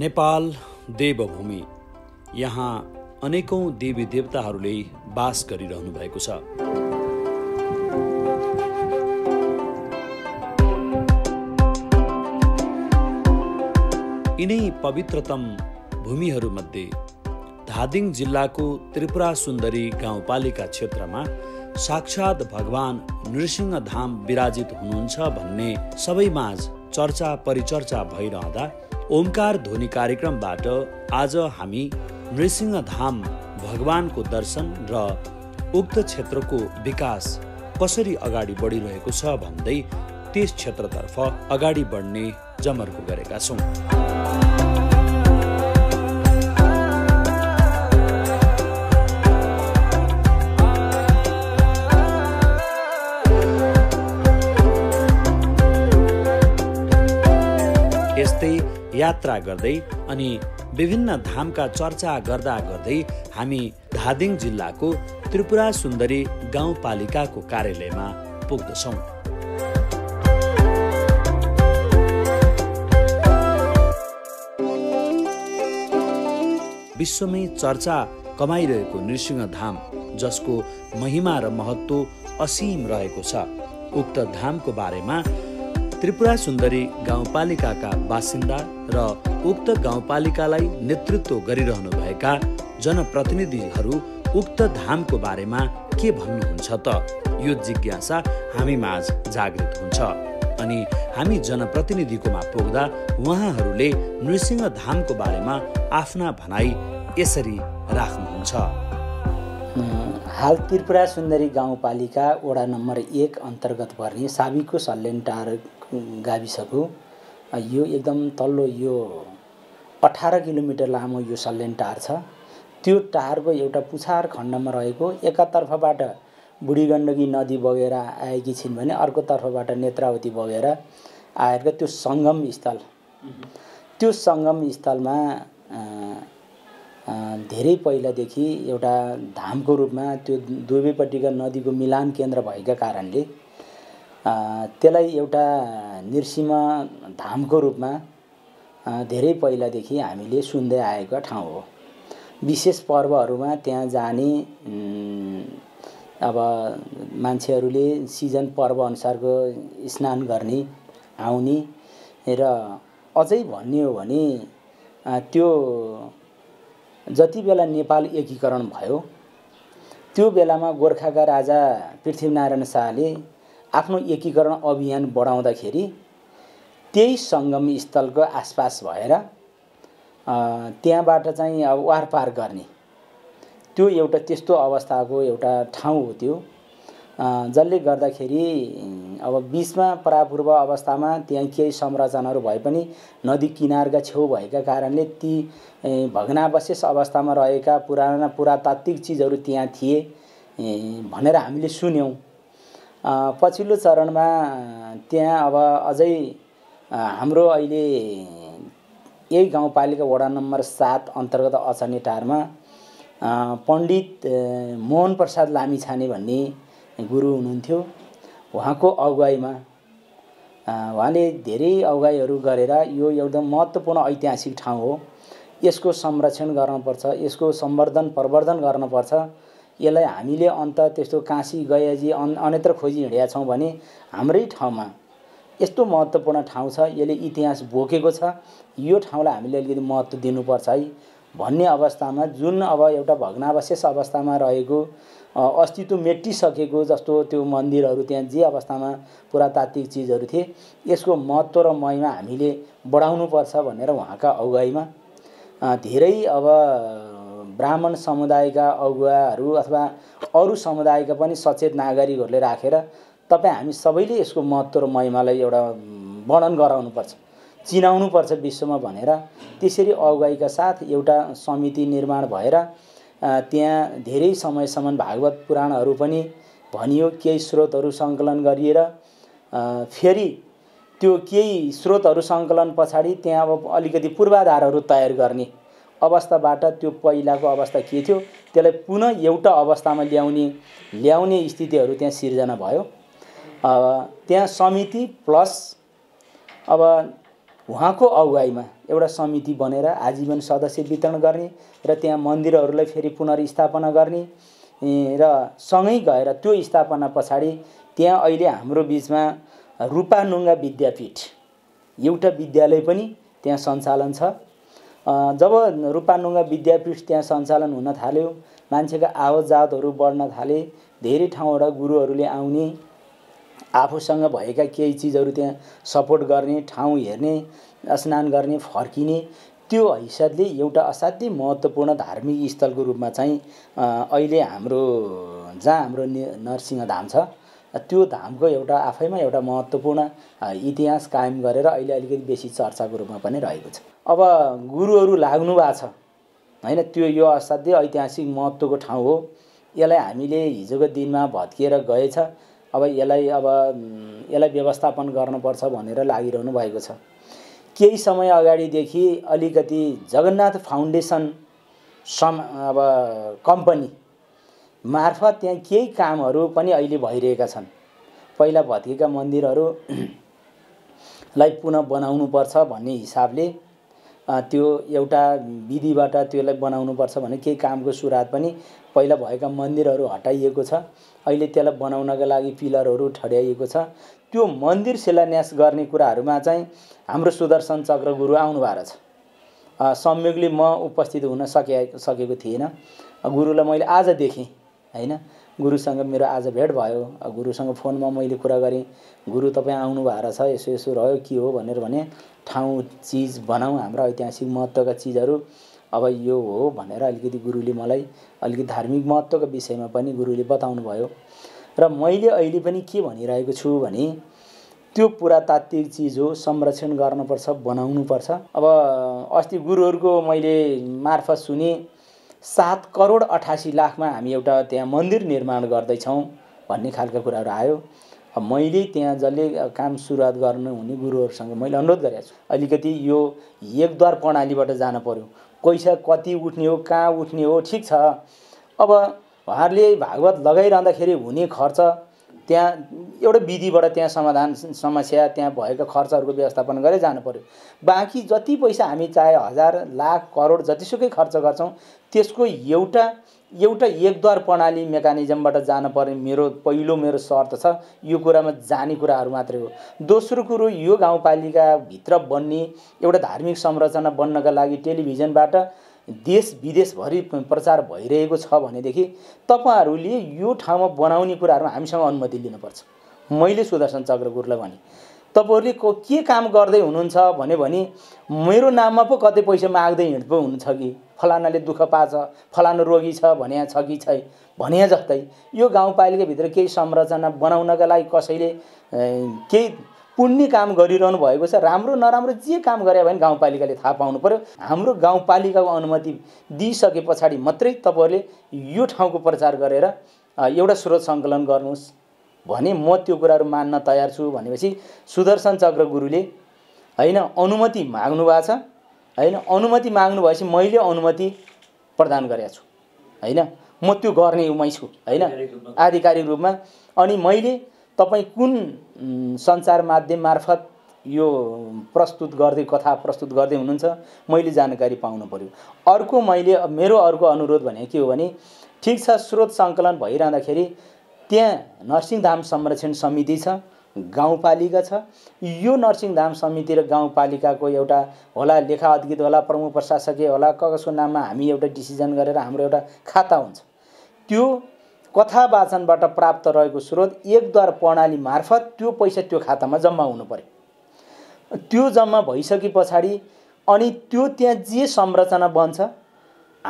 नेपाल देवभूमि यहाँ अनेकौँ देवी देवताहरूले बास गरिरहनु भएको छ यिनै पवित्रतम भूमिहरूमध्ये धादिङ जिल्लाको त्रिपुरा सुन्दरी गाउँपालिका क्षेत्रमा साक्षात् भगवान धाम विराजित हुनुहुन्छ भन्ने सबैमाझ चर्चा परिचर्चा भइरहँदा ओमकार ध्वनि कार्यक्रमबाट आज हामी धाम भगवानको दर्शन र उक्त क्षेत्रको विकास कसरी अगाडि बढिरहेको छ भन्दै त्यस क्षेत्रतर्फ अगाडि बढ्ने जमर्को गरेका छौँ यस्तै यात्रा गर्दै अनि विभिन्न धामका चर्चा गर्दा गर्दै हामी धादिङ जिल्लाको त्रिपुरा सुन्दरी गाउँपालिकाको कार्यालयमा पुग्दछौँ विश्वमै चर्चा कमाइरहेको नृसिंह धाम जसको महिमा र महत्त्व असीम रहेको छ उक्त धामको बारेमा त्रिपुरा सुन्दरी गाउँपालिकाका बासिन्दा र उक्त गाउँपालिकालाई नेतृत्व गरिरहनुभएका जनप्रतिनिधिहरू उक्त धामको बारेमा के भन्नुहुन्छ त यो जिज्ञासा हामी माझ जागृत हुन्छ अनि हामी जनप्रतिनिधिकोमा पुग्दा उहाँहरूले नृसिंह धामको बारेमा आफ्ना भनाइ यसरी राख्नुहुन्छ हाल त्रिपुरा सुन्दरी गाउँपालिका वडा नम्बर एक अन्तर्गत पर्ने साबिको सल्लेन्टार गाविसको यो एकदम तल्लो यो अठार किलोमिटर लामो यो सल्यान टार छ त्यो टारको एउटा पुछार खण्डमा रहेको एकातर्फबाट बुढी गण्डकी नदी बगेर आएकी छिन् भने अर्कोतर्फबाट नेत्रावती बगेर आएर त्यो सङ्गम स्थल त्यो सङ्गम स्थलमा धेरै पहिलादेखि एउटा धामको रूपमा त्यो दुवैपट्टिका नदीको मिलान केन्द्र भएका कारणले त्यसलाई एउटा नृसिंह धामको रूपमा धेरै पहिलादेखि हामीले सुन्दै आएको ठाउँ हो विशेष पर्वहरूमा त्यहाँ जाने अब मान्छेहरूले सिजन पर्व अनुसारको स्नान गर्ने आउने र अझै भन्ने हो भने त्यो जति बेला नेपाल एकीकरण भयो त्यो बेलामा गोर्खाका राजा पृथ्वीनारायण शाहले आफ्नो एकीकरण अभियान बढाउँदाखेरि त्यही सङ्गम स्थलको आसपास भएर त्यहाँबाट चाहिँ अब वारपार गर्ने त्यो एउटा त्यस्तो अवस्थाको एउटा ठाउँ हो त्यो जसले गर्दाखेरि अब बिचमा परापूर्व अवस्थामा त्यहाँ केही संरचनाहरू भए पनि नदी किनारका छेउ भएका कारणले ती भग्नावशेष अवस्थामा रहेका पुराना पुरातात्विक चिजहरू त्यहाँ थिए भनेर हामीले सुन्यौँ पछिल्लो चरणमा त्यहाँ अब अझै हाम्रो अहिले यही गाउँपालिका वडा नम्बर सात अन्तर्गत अछनेटारमा पण्डित मोहन प्रसाद लामिछाने भन्ने गुरु हुनुहुन्थ्यो उहाँको अगुवाईमा उहाँले धेरै अगुवाईहरू गरेर यो एकदम महत्त्वपूर्ण ऐतिहासिक ठाउँ हो यसको संरक्षण गर्नुपर्छ यसको सम्वर्धन प्रवर्धन गर्नुपर्छ यसलाई हामीले अन्त त्यस्तो काँसी गयाजी अन् अन्यत्र खोजी हिँडेका छौँ भने हाम्रै ठाउँमा यस्तो महत्त्वपूर्ण ठाउँ छ यसले इतिहास बोकेको छ यो ठाउँलाई हामीले अलिकति महत्त्व दिनुपर्छ है भन्ने अवस्थामा जुन अब एउटा भग्नावशेष अवस्थामा रहेको अस्तित्व मेटिसकेको जस्तो त्यो मन्दिरहरू त्यहाँ जे अवस्थामा पुरातात्विक चिजहरू थिए यसको महत्त्व र महिमा हामीले बढाउनुपर्छ भनेर उहाँका अगुवाईमा धेरै अब ब्राह्मण समुदायका अगुवाहरू अथवा अरू समुदायका पनि सचेत नागरिकहरूले राखेर तपाईँ हामी सबैले यसको महत्त्व र महिमालाई एउटा वर्णन गराउनुपर्छ चिनाउनुपर्छ विश्वमा भनेर त्यसरी अगुवाईका साथ एउटा समिति निर्माण भएर त्यहाँ धेरै समयसम्म भागवत पुराणहरू पनि भनियो केही स्रोतहरू सङ्कलन गरिएर फेरि त्यो केही स्रोतहरू सङ्कलन पछाडि त्यहाँ अब अलिकति पूर्वाधारहरू तयार गर्ने अवस्थाबाट त्यो पहिलाको अवस्था के थियो त्यसलाई पुनः एउटा अवस्थामा ल्याउने ल्याउने स्थितिहरू त्यहाँ सिर्जना भयो त्यहाँ समिति प्लस अब उहाँको अगुवाईमा एउटा समिति बनेर आजीवन सदस्य वितरण गर्ने र त्यहाँ मन्दिरहरूलाई फेरि पुनर्स्थापना गर्ने र सँगै गएर त्यो स्थापना पछाडि त्यहाँ अहिले हाम्रो बिचमा रूपानुङ्गा विद्यापीठ एउटा विद्यालय पनि त्यहाँ सञ्चालन छ जब रूपानुगा विद्यापीठ त्यहाँ सञ्चालन हुन थाल्यो मान्छेका आवत जावतहरू बढ्न थाले धेरै ठाउँबाट गुरुहरूले आउने आफूसँग भएका केही चिजहरू त्यहाँ सपोर्ट गर्ने ठाउँ हेर्ने स्नान गर्ने फर्किने त्यो हैसियतले एउटा असाध्यै महत्त्वपूर्ण धार्मिक स्थलको रूपमा चाहिँ अहिले हाम्रो जहाँ हाम्रो नरसिंह धाम छ त्यो धामको एउटा आफैमा एउटा महत्त्वपूर्ण इतिहास कायम गरेर अहिले अलिकति बेसी चर्चाको रूपमा पनि रहेको छ अब गुरुहरू लाग्नु भएको छ होइन त्यो यो असाध्यै ऐतिहासिक महत्त्वको ठाउँ हो यसलाई हामीले हिजोको दिनमा भत्किएर गएछ अब यसलाई अब यसलाई व्यवस्थापन गर्नुपर्छ भनेर लागिरहनु भएको छ केही समय अगाडिदेखि अलिकति जगन्नाथ फाउन्डेसन सम अब कम्पनी मार्फत त्यहाँ केही कामहरू पनि अहिले भइरहेका छन् पहिला भत्किएका मन्दिरहरूलाई पुनः बनाउनुपर्छ भन्ने हिसाबले त्यो एउटा विधिबाट त्यसलाई बनाउनुपर्छ भने केही कामको सुरुवात पनि पहिला भएका मन्दिरहरू हटाइएको छ अहिले त्यसलाई बनाउनका लागि पिलरहरू ठड्याइएको छ त्यो मन्दिर शिलान्यास गर्ने कुराहरूमा चाहिँ हाम्रो सुदर्शन चक्र गुरु आउनुभएको रहेछ संयोगले म उपस्थित हुन सके सकेको थिएन गुरुलाई मैले आज देखेँ होइन गुरुसँग मेरो आज भेट भयो गुरुसँग फोनमा मैले कुरा गरेँ गुरु तपाईँ आउनु भएको छ यसो यसो रह्यो के हो भनेर भने ठाउँ चिज बनाऊ हाम्रो ऐतिहासिक महत्त्वका चिजहरू अब यो हो भनेर अलिकति गुरुले मलाई अलिकति धार्मिक महत्त्वको विषयमा पनि गुरुले बताउनु भयो र मैले अहिले पनि के भनिरहेको छु भने त्यो पुरातात्विक चिज हो संरक्षण गर्नुपर्छ बनाउनुपर्छ अब अस्ति गुरुहरूको मैले मार्फत सुने सात करोड अठासी लाखमा हामी एउटा त्यहाँ मन्दिर निर्माण गर्दैछौँ भन्ने खालको कुराहरू आयो अब मैले त्यहाँ जसले काम सुरुवात गर्नुहुने गुरुहरूसँग मैले अनुरोध गरेको छु अलिकति यो एकद्वार प्रणालीबाट जानु पऱ्यो पैसा कति उठ्ने हो कहाँ उठ्ने हो ठिक छ अब उहाँहरूले भागवत लगाइरहँदाखेरि हुने खर्च त्यहाँ एउटा विधिबाट त्यहाँ समाधान समस्या त्यहाँ भएका खर्चहरूको व्यवस्थापन गरेर जानु पऱ्यो बाँकी जति पैसा हामी चाहे हजार लाख करोड जतिसुकै खर्च गर्छौँ त्यसको एउटा एउटा एकद्वार प्रणाली मेकानिजमबाट पर्ने मेरो पहिलो मेरो शर्त छ यो कुरामा जाने कुराहरू मात्रै हो दोस्रो कुरो यो गाउँपालिकाभित्र बन्ने एउटा धार्मिक संरचना बन्नका लागि टेलिभिजनबाट देश विदेशभरि प्रचार भइरहेको छ भनेदेखि तपाईँहरूले यो ठाउँमा बनाउने कुराहरूमा हामीसँग अनुमति लिनुपर्छ मैले सुदर्शन चक्रगुरुलाई भने तपाईँहरूले को के काम गर्दै हुनुहुन्छ भन्यो भने मेरो नाममा पो कतै पैसा माग्दै हिँड पो हुनुहुन्छ कि फलानाले दुःख पाछ फलानु रोगी छ भने छ कि छै भने जस्तै यो गाउँपालिकाभित्र केही संरचना बनाउनका लागि कसैले केही पुण्य काम गरिरहनु भएको छ राम्रो नराम्रो जे काम गरे भने गाउँपालिकाले थाहा पाउनु पऱ्यो हाम्रो गाउँपालिकाको अनुमति दिइसके पछाडि मात्रै तपाईँहरूले यो ठाउँको प्रचार गरेर एउटा स्रोत सङ्कलन गर्नुहोस् भने म त्यो कुराहरू मान्न तयार छु भनेपछि सुदर्शन चक्र गुरुले होइन अनुमति माग्नु भएको छ होइन अनुमति माग्नु भएपछि मैले अनुमति प्रदान गरेको छु होइन म त्यो गर्ने उमै छु होइन आधिकारिक रूपमा अनि मैले तपाईँ कुन सञ्चार माध्यम मार्फत यो प्रस्तुत गर्दै कथा प्रस्तुत गर्दै हुनुहुन्छ मैले जानकारी पाउनु पऱ्यो अर्को मैले मेरो अर्को अनुरोध भने के हो भने ठिक छ स्रोत सङ्कलन भइरहँदाखेरि त्यहाँ नरसिंहधाम संरक्षण समिति छ गाउँपालिका छ यो नरसिंहधाम समिति र गाउँपालिकाको एउटा होला लेखा अधिकृत होला प्रमुख प्रशासकीय होला कसको नाममा हामी एउटा डिसिजन गरेर हाम्रो एउटा खाता हुन्छ त्यो कथा वाचनबाट प्राप्त रहेको स्रोत एकद्वार प्रणाली मार्फत त्यो पैसा त्यो खातामा जम्मा हुनु पऱ्यो त्यो जम्मा भइसके पछाडि अनि त्यो त्यहाँ जे संरचना बन्छ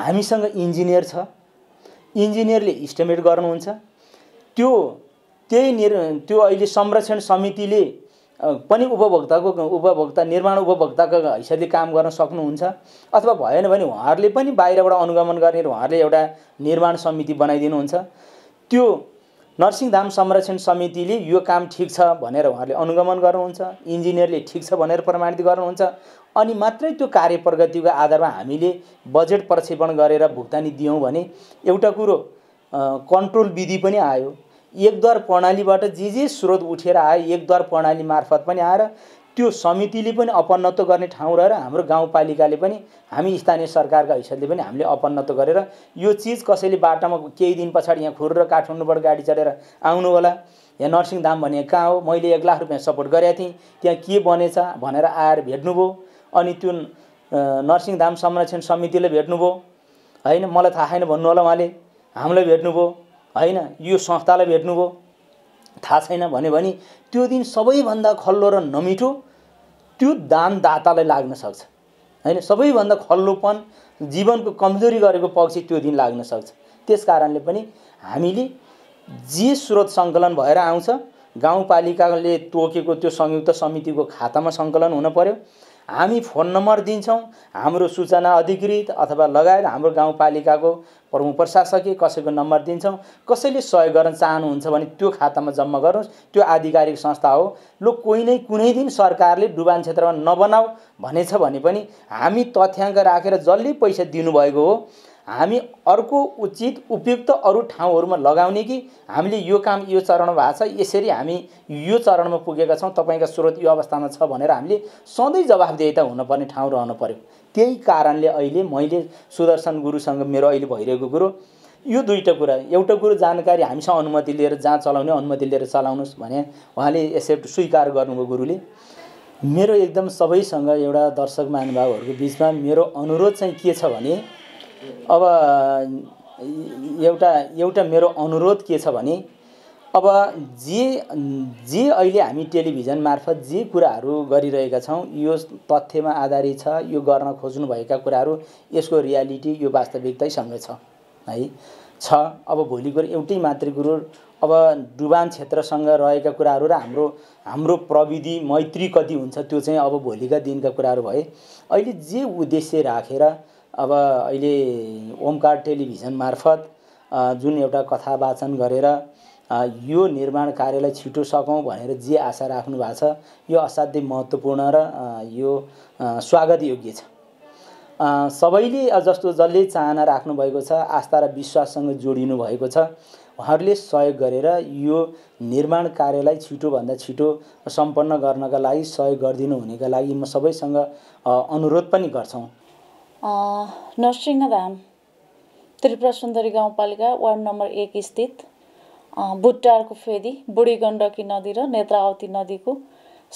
हामीसँग इन्जिनियर छ इन्जिनियरले इस्टिमेट गर्नुहुन्छ त्यो त्यही निर् त्यो अहिले संरक्षण समितिले पनि उपभोक्ताको उपभोक्ता निर्माण उपभोक्ताको हैसियतले काम गर्न सक्नुहुन्छ अथवा भएन भने उहाँहरूले पनि बाहिरबाट अनुगमन गर्ने उहाँहरूले एउटा निर्माण समिति बनाइदिनुहुन्छ त्यो नर्सिङ धाम संरक्षण समितिले यो काम ठिक छ भनेर उहाँहरूले अनुगमन गर्नुहुन्छ इन्जिनियरले ठिक छ भनेर प्रमाणित गर्नुहुन्छ अनि मात्रै त्यो कार्य प्रगतिको आधारमा हामीले बजेट प्रक्षेपण गरेर भुक्तानी दियौँ भने एउटा कुरो कन्ट्रोल विधि पनि आयो एकद्वार प्रणालीबाट जे जे स्रोत उठेर आयो एकद्वार प्रणाली मार्फत पनि आएर त्यो समितिले पनि अपन्नत्व गर्ने ठाउँ रहेर हाम्रो गाउँपालिकाले पनि हामी स्थानीय सरकारका हैसियतले पनि हामीले अपन्नत्व गरेर यो चिज कसैले बाटोमा केही दिन पछाडि यहाँ खुर र काठमाडौँबाट गाडी चढेर आउनु होला यहाँ नर्सिङ धाम भने कहाँ हो मैले एक लाख रुपियाँ सपोर्ट गरेको थिएँ त्यहाँ के बनेछ भनेर आएर भेट्नुभयो अनि त्यो नर्सिङ धाम संरक्षण समितिले भेट्नुभयो होइन मलाई थाहा छैन भन्नु होला उहाँले हामीलाई भेट्नुभयो होइन यो संस्थालाई भेट्नुभयो थाहा छैन भन्यो भने त्यो दिन सबैभन्दा खल्लो र नमिठो त्यो दानदातालाई लाग्न सक्छ होइन सबैभन्दा खल्लोपन जीवनको कमजोरी गरेको पक्ष त्यो दिन लाग्न सक्छ त्यस कारणले पनि हामीले जे स्रोत सङ्कलन भएर आउँछ गाउँपालिकाले तोकेको त्यो संयुक्त समितिको खातामा सङ्कलन हुन पऱ्यो हामी फोन नम्बर दिन्छौँ हाम्रो सूचना अधिकृत अथवा लगायत हाम्रो गाउँपालिकाको प्रमुख प्रशासकीय कसैको नम्बर दिन्छौँ कसैले सहयोग गर्न चाहनुहुन्छ भने त्यो खातामा जम्मा गर्नुहोस् त्यो आधिकारिक संस्था हो लो कोही नै कुनै दिन सरकारले डुबान क्षेत्रमा नबनाऊ भनेछ भने पनि हामी तथ्याङ्क राखेर जसले पैसा दिनुभएको हो हामी अर्को उचित उपयुक्त अरू ठाउँहरूमा लगाउने कि हामीले यो काम यो चरणमा भएको छ यसरी हामी यो चरणमा पुगेका छौँ तपाईँका स्रोत यो अवस्थामा छ भनेर हामीले सधैँ त हुनुपर्ने ठाउँ रहनु पऱ्यो त्यही कारणले अहिले मैले सुदर्शन गुरुसँग मेरो अहिले भइरहेको कुरो यो दुईवटा कुरा एउटा कुरो जानकारी हामीसँग अनुमति लिएर जहाँ चलाउने अनुमति लिएर चलाउनुहोस् भने उहाँले एक्सेप्ट स्वीकार गर्नुभयो गुरुले मेरो एकदम सबैसँग एउटा दर्शक महानुभावहरूको बिचमा मेरो अनुरोध चाहिँ के छ भने अब एउटा एउटा मेरो अनुरोध के छ भने अब जे जे अहिले हामी टेलिभिजन मार्फत जे कुराहरू गरिरहेका छौँ यो तथ्यमा आधारित छ यो गर्न खोज्नुभएका कुराहरू यसको रियालिटी यो वास्तविकतैसँग छ है छ अब भोलिको एउटै मातृ गुरु अब डुबान क्षेत्रसँग रहेका कुराहरू र हाम्रो हाम्रो प्रविधि मैत्री कति हुन्छ त्यो चाहिँ अब भोलिका दिनका कुराहरू भए अहिले जे उद्देश्य राखेर अब अहिले ओमकार टेलिभिजन मार्फत जुन एउटा कथा वाचन गरेर यो निर्माण कार्यलाई छिटो सकौँ भनेर जे आशा राख्नु भएको छ यो असाध्यै महत्त्वपूर्ण र यो स्वागत योग्य छ सबैले जस्तो जसले चाहना राख्नुभएको छ आस्था र विश्वाससँग जोडिनु भएको छ उहाँहरूले सहयोग गरेर यो निर्माण कार्यलाई छिटोभन्दा छिटो सम्पन्न गर्नका लागि सहयोग गरिदिनु हुनेका लागि म सबैसँग अनुरोध पनि गर्छौँ नरसिंहधाम त्रिपुरा सुन्दरी गाउँपालिका वार्ड नम्बर एक स्थित भुट्टारको फेदी बुढी गण्डकी नदी र नेत्रावती नदीको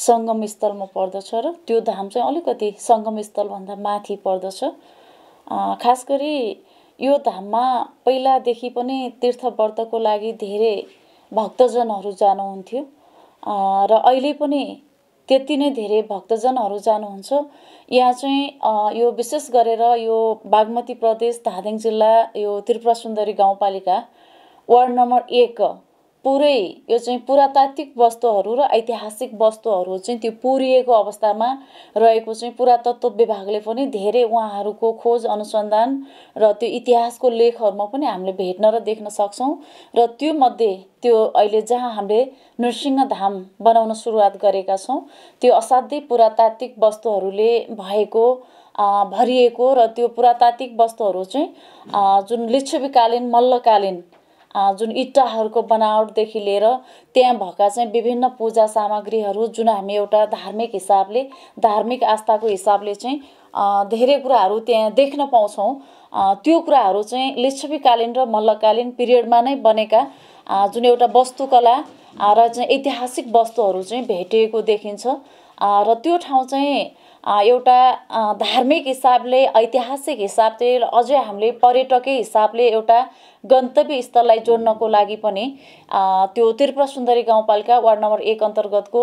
सङ्गम स्थलमा पर्दछ र त्यो धाम चाहिँ अलिकति सङ्गम स्थलभन्दा माथि पर्दछ खास गरी यो धाममा पहिलादेखि पनि तीर्थ तीर्थव्रतको लागि धेरै भक्तजनहरू जानुहुन्थ्यो र अहिले पनि त्यति नै धेरै भक्तजनहरू जानुहुन्छ यहाँ चाहिँ यो विशेष गरेर यो बागमती प्रदेश धादिङ जिल्ला यो त्रिपुरा सुन्दरी गाउँपालिका वार्ड नम्बर एक पुरै यो चाहिँ पुरातात्विक वस्तुहरू र ऐतिहासिक वस्तुहरू चाहिँ त्यो पुरिएको अवस्थामा रहेको चाहिँ पुरातत्व विभागले पनि धेरै उहाँहरूको खोज अनुसन्धान र त्यो इतिहासको लेखहरूमा पनि हामीले भेट्न र देख्न सक्छौँ र त्यो मध्ये त्यो अहिले जहाँ हामीले नृसिंह धाम बनाउन सुरुवात गरेका छौँ त्यो असाध्यै पुरातात्विक वस्तुहरूले भएको भरिएको र त्यो पुरातात्विक वस्तुहरू चाहिँ जुन लिच्छविकालीन मल्लकालीन जुन इटाहरूको बनावटदेखि लिएर त्यहाँ भएका चाहिँ विभिन्न पूजा सामग्रीहरू जुन हामी एउटा धार्मिक हिसाबले धार्मिक आस्थाको हिसाबले चाहिँ धेरै कुराहरू त्यहाँ देख्न पाउँछौँ त्यो कुराहरू चाहिँ लिच्छवीकालीन र मल्लकालीन पिरियडमा नै बनेका जुन एउटा वस्तुकला र चाहिँ ऐतिहासिक वस्तुहरू चाहिँ भेटिएको देखिन्छ र त्यो ठाउँ चाहिँ एउटा धार्मिक हिसाबले ऐतिहासिक हिसाबले अझै हामीले पर्यटकीय हिसाबले एउटा गन्तव्य स्थललाई जोड्नको लागि पनि त्यो त्रिपुरा सुन्दरी गाउँपालिका वार्ड नम्बर एक अन्तर्गतको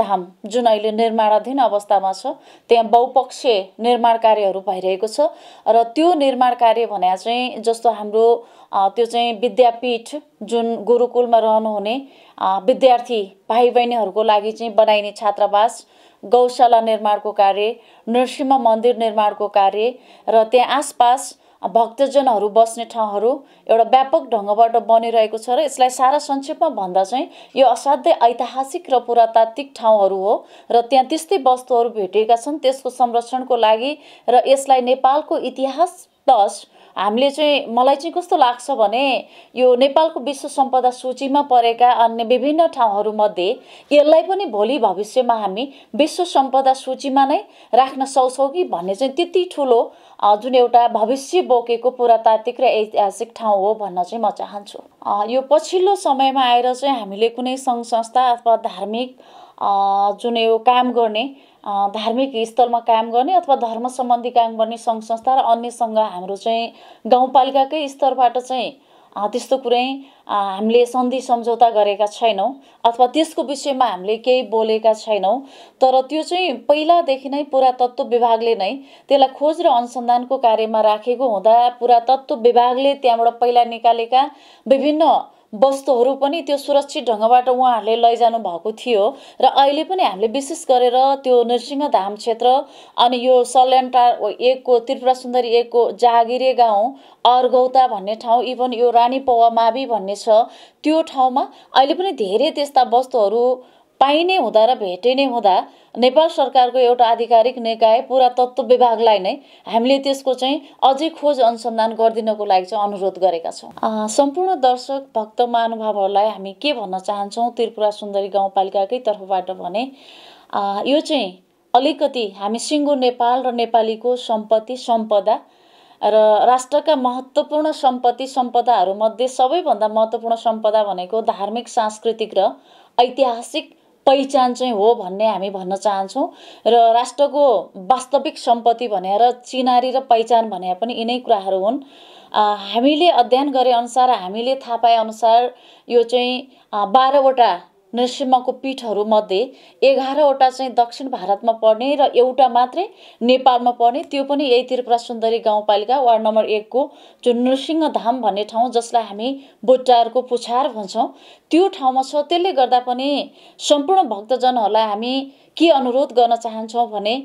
धाम जुन अहिले निर्माणाधीन अवस्थामा छ त्यहाँ बहुपक्षीय निर्माण कार्यहरू भइरहेको छ र त्यो निर्माण कार्य भने चाहिँ जस्तो हाम्रो त्यो चाहिँ विद्यापीठ जुन गुरुकुलमा रहनुहुने विद्यार्थी भाइ बहिनीहरूको लागि चाहिँ बनाइने छात्रावास गौशाला निर्माणको कार्य नृसिंह मन्दिर निर्माणको कार्य र त्यहाँ आसपास भक्तजनहरू बस्ने ठाउँहरू एउटा व्यापक ढङ्गबाट बनिरहेको छ र यसलाई सारा संक्षेपमा भन्दा चाहिँ यो असाध्यै ऐतिहासिक र पुरातात्विक ठाउँहरू हो र त्यहाँ त्यस्तै वस्तुहरू भेटेका छन् त्यसको संरक्षणको लागि र यसलाई नेपालको इतिहास प्लस हामीले चाहिँ मलाई चाहिँ कस्तो लाग्छ भने यो नेपालको विश्व सम्पदा सूचीमा परेका अन्य विभिन्न ठाउँहरूमध्ये यसलाई पनि भोलि भविष्यमा हामी विश्व सम्पदा सूचीमा नै राख्न सक्छौँ कि भन्ने चाहिँ त्यति ठुलो जुन एउटा भविष्य बोकेको पुरातात्विक र ऐतिहासिक ठाउँ हो भन्न चाहिँ म चाहन्छु यो पछिल्लो समयमा आएर चाहिँ हामीले कुनै सङ्घ संस्था अथवा धार्मिक जुन यो काम गर्ने धार्मिक स्थलमा काम गर्ने अथवा धर्म सम्बन्धी काम गर्ने सङ्घ संस्था र अन्यसँग हाम्रो चाहिँ गाउँपालिकाकै स्तरबाट चाहिँ त्यस्तो कुरै हामीले सन्धि सम्झौता गरेका छैनौँ अथवा त्यसको विषयमा हामीले केही बोलेका छैनौँ तर त्यो चाहिँ पहिलादेखि नै पुरातत्व विभागले नै त्यसलाई खोज र अनुसन्धानको कार्यमा राखेको हुँदा पुरातत्व विभागले त्यहाँबाट पहिला निकालेका विभिन्न वस्तुहरू पनि त्यो सुरक्षित ढङ्गबाट उहाँहरूले लैजानु भएको थियो र अहिले पनि हामीले विशेष गरेर त्यो नृसिंहधाम क्षेत्र अनि यो सल्यानटा एकको त्रिपुरा सुन्दरी एकको जागिरे गाउँ अर्गौता भन्ने ठाउँ इभन यो रानी पौवा मावि भन्ने छ त्यो ठाउँमा अहिले पनि धेरै त्यस्ता वस्तुहरू पाइने हुँदा र भेटिने हुँदा नेपाल सरकारको एउटा आधिकारिक निकाय पुरातत्त्व विभागलाई नै हामीले त्यसको चाहिँ अझै खोज अनुसन्धान गरिदिनको लागि चाहिँ अनुरोध गरेका छौँ सम्पूर्ण दर्शक भक्त महानुभावहरूलाई हामी के भन्न चाहन्छौँ त्रिपुरा सुन्दरी गाउँपालिकाकै तर्फबाट भने यो चाहिँ अलिकति हामी सिङ्गो नेपाल र नेपालीको सम्पत्ति सम्पदा र राष्ट्रका महत्त्वपूर्ण सम्पत्ति सम्पदाहरूमध्ये सबैभन्दा महत्त्वपूर्ण सम्पदा भनेको धार्मिक सांस्कृतिक र ऐतिहासिक पहिचान चाहिँ हो भन्ने हामी भन्न चाहन्छौँ र राष्ट्रको वास्तविक सम्पत्ति भनेर चिनारी र पहिचान भने पनि यिनै कुराहरू हुन् हामीले अध्ययन गरे अनुसार हामीले थाहा पाएअनुसार यो चाहिँ बाह्रवटा नृसिंहको पीठहरूमध्ये एघारवटा चाहिँ दक्षिण भारतमा पर्ने र एउटा मात्रै नेपालमा पर्ने त्यो पनि यही त्रिपुरा सुन्दरी गाउँपालिका वार्ड नम्बर एकको जुन धाम भन्ने ठाउँ जसलाई हामी बोटारको पुछार भन्छौँ त्यो ठाउँमा छ त्यसले गर्दा पनि सम्पूर्ण भक्तजनहरूलाई हामी के अनुरोध गर्न चाहन्छौँ भने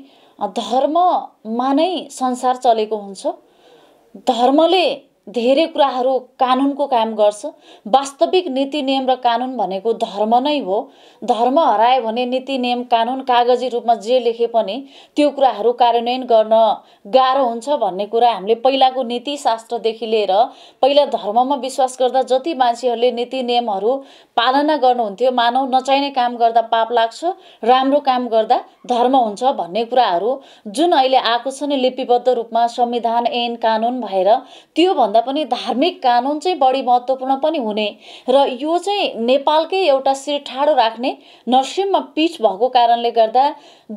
धर्ममा नै संसार चलेको हुन्छ धर्मले धेरै कुराहरू कानुनको काम गर्छ वास्तविक नीति नियम र कानुन भनेको धर्म नै हो धर्म हरायो भने नीति नियम कानुन कागजी रूपमा जे लेखे पनि त्यो कुराहरू कार्यान्वयन गर्न गाह्रो हुन्छ भन्ने कुरा हामीले पहिलाको नीति शास्त्रदेखि लिएर पहिला धर्ममा विश्वास गर्दा जति मान्छेहरूले नीति नियमहरू पालना गर्नुहुन्थ्यो मानव नचाहिने काम गर्दा पाप लाग्छ राम्रो काम गर्दा धर्म हुन्छ भन्ने कुराहरू जुन अहिले आएको छ नि लिपिबद्ध रूपमा संविधान ऐन कानुन भएर त्यो भन्दा पनि धार्मिक कानुन चाहिँ बढी महत्त्वपूर्ण पनि हुने र यो चाहिँ नेपालकै एउटा शिर ठाडो राख्ने नरसिंहमा पीठ भएको कारणले गर्दा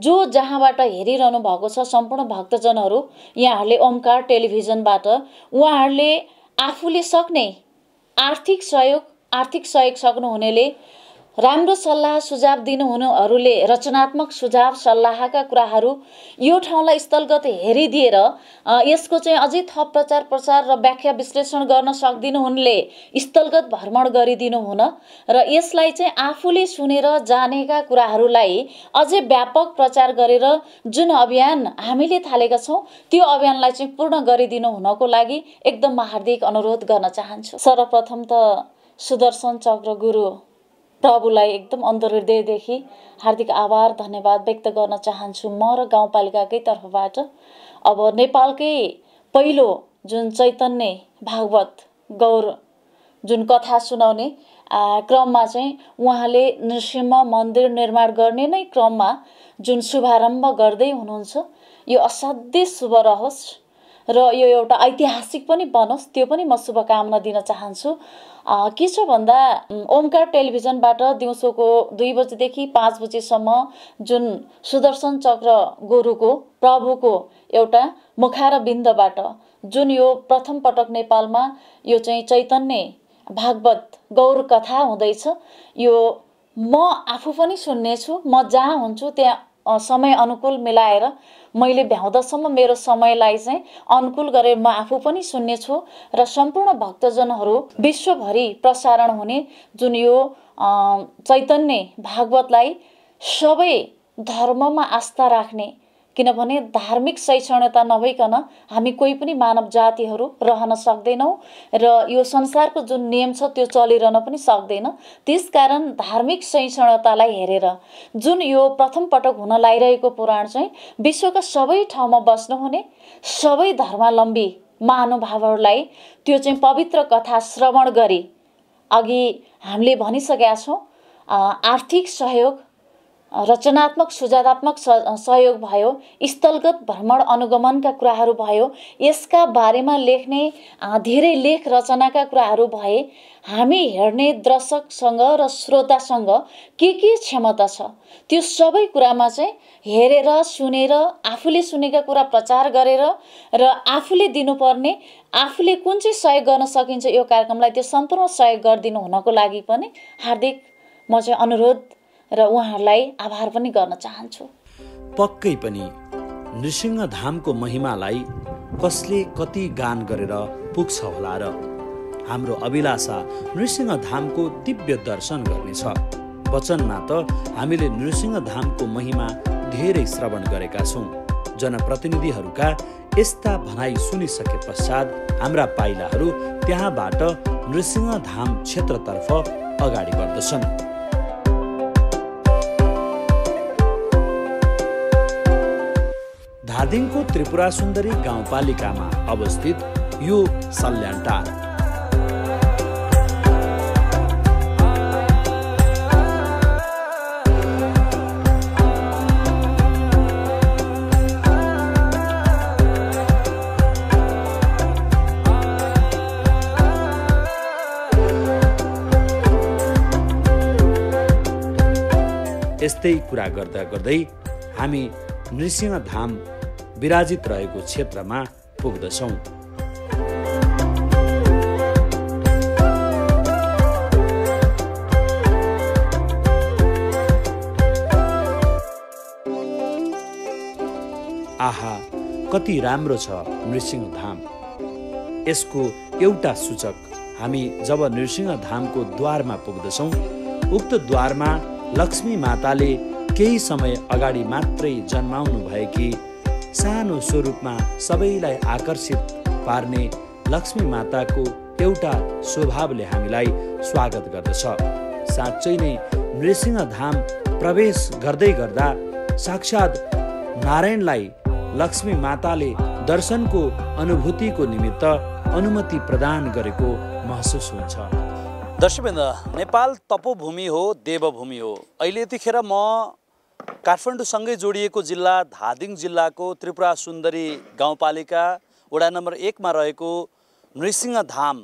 जो जहाँबाट हेरिरहनु भएको छ सम्पूर्ण भक्तजनहरू यहाँहरूले ओमकार टेलिभिजनबाट उहाँहरूले आफूले सक्ने आर्थिक सहयोग आर्थिक सहयोग सक्नुहुनेले राम्रो सल्लाह सुझाव दिनुहुनेहरूले रचनात्मक सुझाव सल्लाहका कुराहरू यो ठाउँलाई स्थलगत हेरिदिएर यसको चाहिँ अझै थप प्रचार प्रसार र व्याख्या विश्लेषण गर्न सक्दिनुहुनले स्थलगत भ्रमण गरिदिनु हुन र यसलाई चाहिँ आफूले सुनेर जानेका कुराहरूलाई अझै व्यापक प्रचार गरेर जुन अभियान हामीले थालेका छौँ त्यो अभियानलाई चाहिँ पूर्ण गरिदिनु हुनको लागि एकदम हार्दिक अनुरोध गर्न चाहन्छु सर्वप्रथम त सुदर्शन चक्र गुरु प्रभुलाई एकदम अन्तर हृदयदेखि हार्दिक आभार धन्यवाद व्यक्त गर्न चाहन्छु म र गाउँपालिकाकै तर्फबाट अब नेपालकै पहिलो जुन चैतन्य भागवत गौर जुन कथा सुनाउने क्रममा चाहिँ उहाँले नृसिंह मन्दिर निर्माण गर्ने नै क्रममा जुन शुभारम्भ गर्दै हुनुहुन्छ यो असाध्यै शुभ रहोस् र यो एउटा ऐतिहासिक पनि बनोस् त्यो पनि म शुभकामना दिन चाहन्छु के छ भन्दा ओमकार टेलिभिजनबाट दिउँसोको दुई बजीदेखि पाँच बजीसम्म जुन सुदर्शन चक्र गोरुको प्रभुको एउटा मुखार बिन्दबाट जुन यो प्रथम पटक नेपालमा यो चाहिँ चैतन्य भागवत गौर कथा हुँदैछ यो म आफू पनि सुन्नेछु म जहाँ हुन्छु त्यहाँ समय अनुकूल मिलाएर मैले भ्याउँदासम्म मेरो समयलाई चाहिँ अनुकूल गरेर म आफू पनि सुन्नेछु र सम्पूर्ण भक्तजनहरू विश्वभरि प्रसारण हुने जुन यो चैतन्य भागवतलाई सबै धर्ममा आस्था राख्ने किनभने धार्मिक शैक्षणता नभइकन हामी कोही पनि मानव जातिहरू रहन सक्दैनौँ र यो संसारको जुन नियम छ त्यो चलिरहन पनि सक्दैन त्यसकारण धार्मिक सहिष्णुतालाई हेरेर जुन यो प्रथम पटक हुन लागिरहेको पुराण चाहिँ विश्वका सबै ठाउँमा बस्नुहुने सबै धर्मावलम्बी महानुभावहरूलाई त्यो चाहिँ पवित्र कथा श्रवण गरी अघि हामीले भनिसकेका छौँ आर्थिक सहयोग रचनात्मक सुझावात्मक सहयोग भयो स्थलगत भ्रमण अनुगमनका कुराहरू भयो यसका बारेमा लेख्ने धेरै लेख रचनाका कुराहरू भए हामी हेर्ने दर्शकसँग र श्रोतासँग के के क्षमता छ त्यो सबै कुरामा चाहिँ हेरेर सुनेर आफूले सुनेका कुरा प्रचार गरेर र आफूले दिनुपर्ने आफूले कुन चाहिँ सहयोग गर्न सकिन्छ यो कार्यक्रमलाई त्यो सम्पूर्ण सहयोग गरिदिनु हुनको लागि पनि हार्दिक म चाहिँ अनुरोध र उहाँहरूलाई आभार पनि गर्न चाहन्छु पक्कै पनि नृसिंह धामको महिमालाई कसले कति गान गरेर पुग्छ होला र हाम्रो अभिलाषा नृसिंह धामको दिव्य दर्शन गर्नेछ वचनमा त हामीले नृसिंह धामको महिमा धेरै श्रवण गरेका छौँ जनप्रतिनिधिहरूका यस्ता भनाइ सुनिसके पश्चात हाम्रा पाइलाहरू त्यहाँबाट नृसिंह धाम क्षेत्रतर्फ अगाडि बढ्दछन् धादिङको त्रिपुरा सुन्दरी गाउँपालिकामा अवस्थित यो सल्यानटार यस्तै कुरा गर्दा गर्दै हामी धाम विराजित रहेको क्षेत्रमा पुग्दछौँ आहा कति राम्रो छ नृसिंहधाम यसको एउटा सूचक हामी जब नृसिंहधामको द्वारमा पुग्दछौँ उक्त द्वारमा लक्ष्मी माताले केही समय अगाडि मात्रै जन्माउनु भएकी सानो स्वरूपमा सबैलाई आकर्षित पार्ने लक्ष्मी माताको एउटा स्वभावले हामीलाई स्वागत गर्दछ साँच्चै नै नृसिंह धाम प्रवेश गर्दै गर्दा साक्षात् नारायणलाई लक्ष्मी माताले दर्शनको अनुभूतिको निमित्त अनुमति प्रदान गरेको महसुस हुन्छ दर्शकवृन्द नेपाल तपोभूमि हो देवभूमि हो अहिले यतिखेर म काठमाडौँसँगै जोडिएको जिल्ला धादिङ जिल्लाको त्रिपुरा सुन्दरी गाउँपालिका वडा नम्बर एकमा रहेको नृसिंह धाम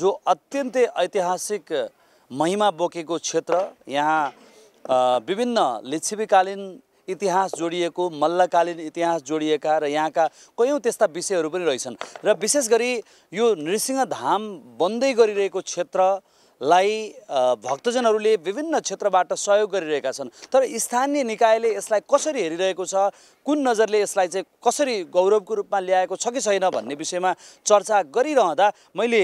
जो अत्यन्तै ऐतिहासिक महिमा बोकेको क्षेत्र यहाँ विभिन्न लिच्छिपीकालीन इतिहास जोडिएको मल्लकालीन इतिहास जोडिएका र यहाँका कयौँ त्यस्ता विषयहरू पनि रहेछन् र विशेष गरी यो नृसिंह धाम बन्दै गरिरहेको क्षेत्र लाई भक्तजनहरूले विभिन्न क्षेत्रबाट सहयोग गरिरहेका छन् तर स्थानीय निकायले यसलाई कसरी हेरिरहेको छ कुन नजरले यसलाई चाहिँ कसरी गौरवको रूपमा ल्याएको छ कि छैन भन्ने विषयमा चर्चा गरिरहँदा मैले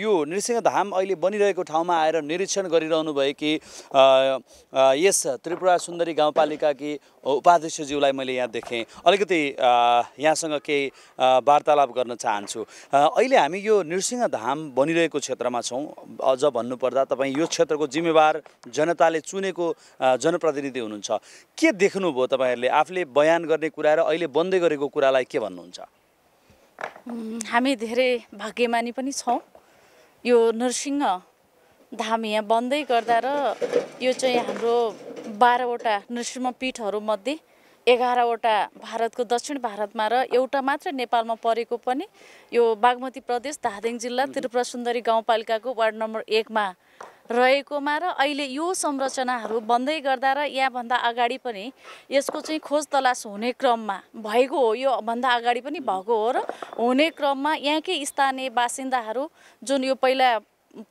यो नृसिंहधाम अहिले बनिरहेको ठाउँमा आएर निरीक्षण गरिरहनु भयो कि यस त्रिपुरा सुन्दरी गाउँपालिका कि उपाध्यक्षज्यूलाई मैले यहाँ देखेँ अलिकति यहाँसँग केही वार्तालाप गर्न चाहन्छु अहिले हामी यो नृसिंहधाम बनिरहेको क्षेत्रमा छौँ अझ भन्नु भन्नुपर्दा तपाईँ यो क्षेत्रको जिम्मेवार जनताले चुनेको जनप्रतिनिधि हुनुहुन्छ के देख्नुभयो तपाईँहरूले आफूले बयान गर्ने कुरा र अहिले बन्दै गरेको कुरालाई के भन्नुहुन्छ हामी धेरै भाग्यमानी पनि छौँ यो नरसिंह धाम यहाँ बन्दै गर्दा र यो चाहिँ हाम्रो बाह्रवटा नृसिंह पीठहरूमध्ये एघारवटा भारतको दक्षिण भारतमा र एउटा मात्र नेपालमा परेको पनि यो बागमती प्रदेश धादिङ जिल्ला त्रिपुरा सुन्दरी गाउँपालिकाको वार्ड नम्बर एकमा रहेकोमा र अहिले यो संरचनाहरू बन्दै गर्दा र यहाँभन्दा अगाडि पनि यसको चाहिँ खोज तलास हुने क्रममा भएको हो यो भन्दा अगाडि पनि भएको हो र हुने क्रममा यहाँकै स्थानीय बासिन्दाहरू जुन यो पहिला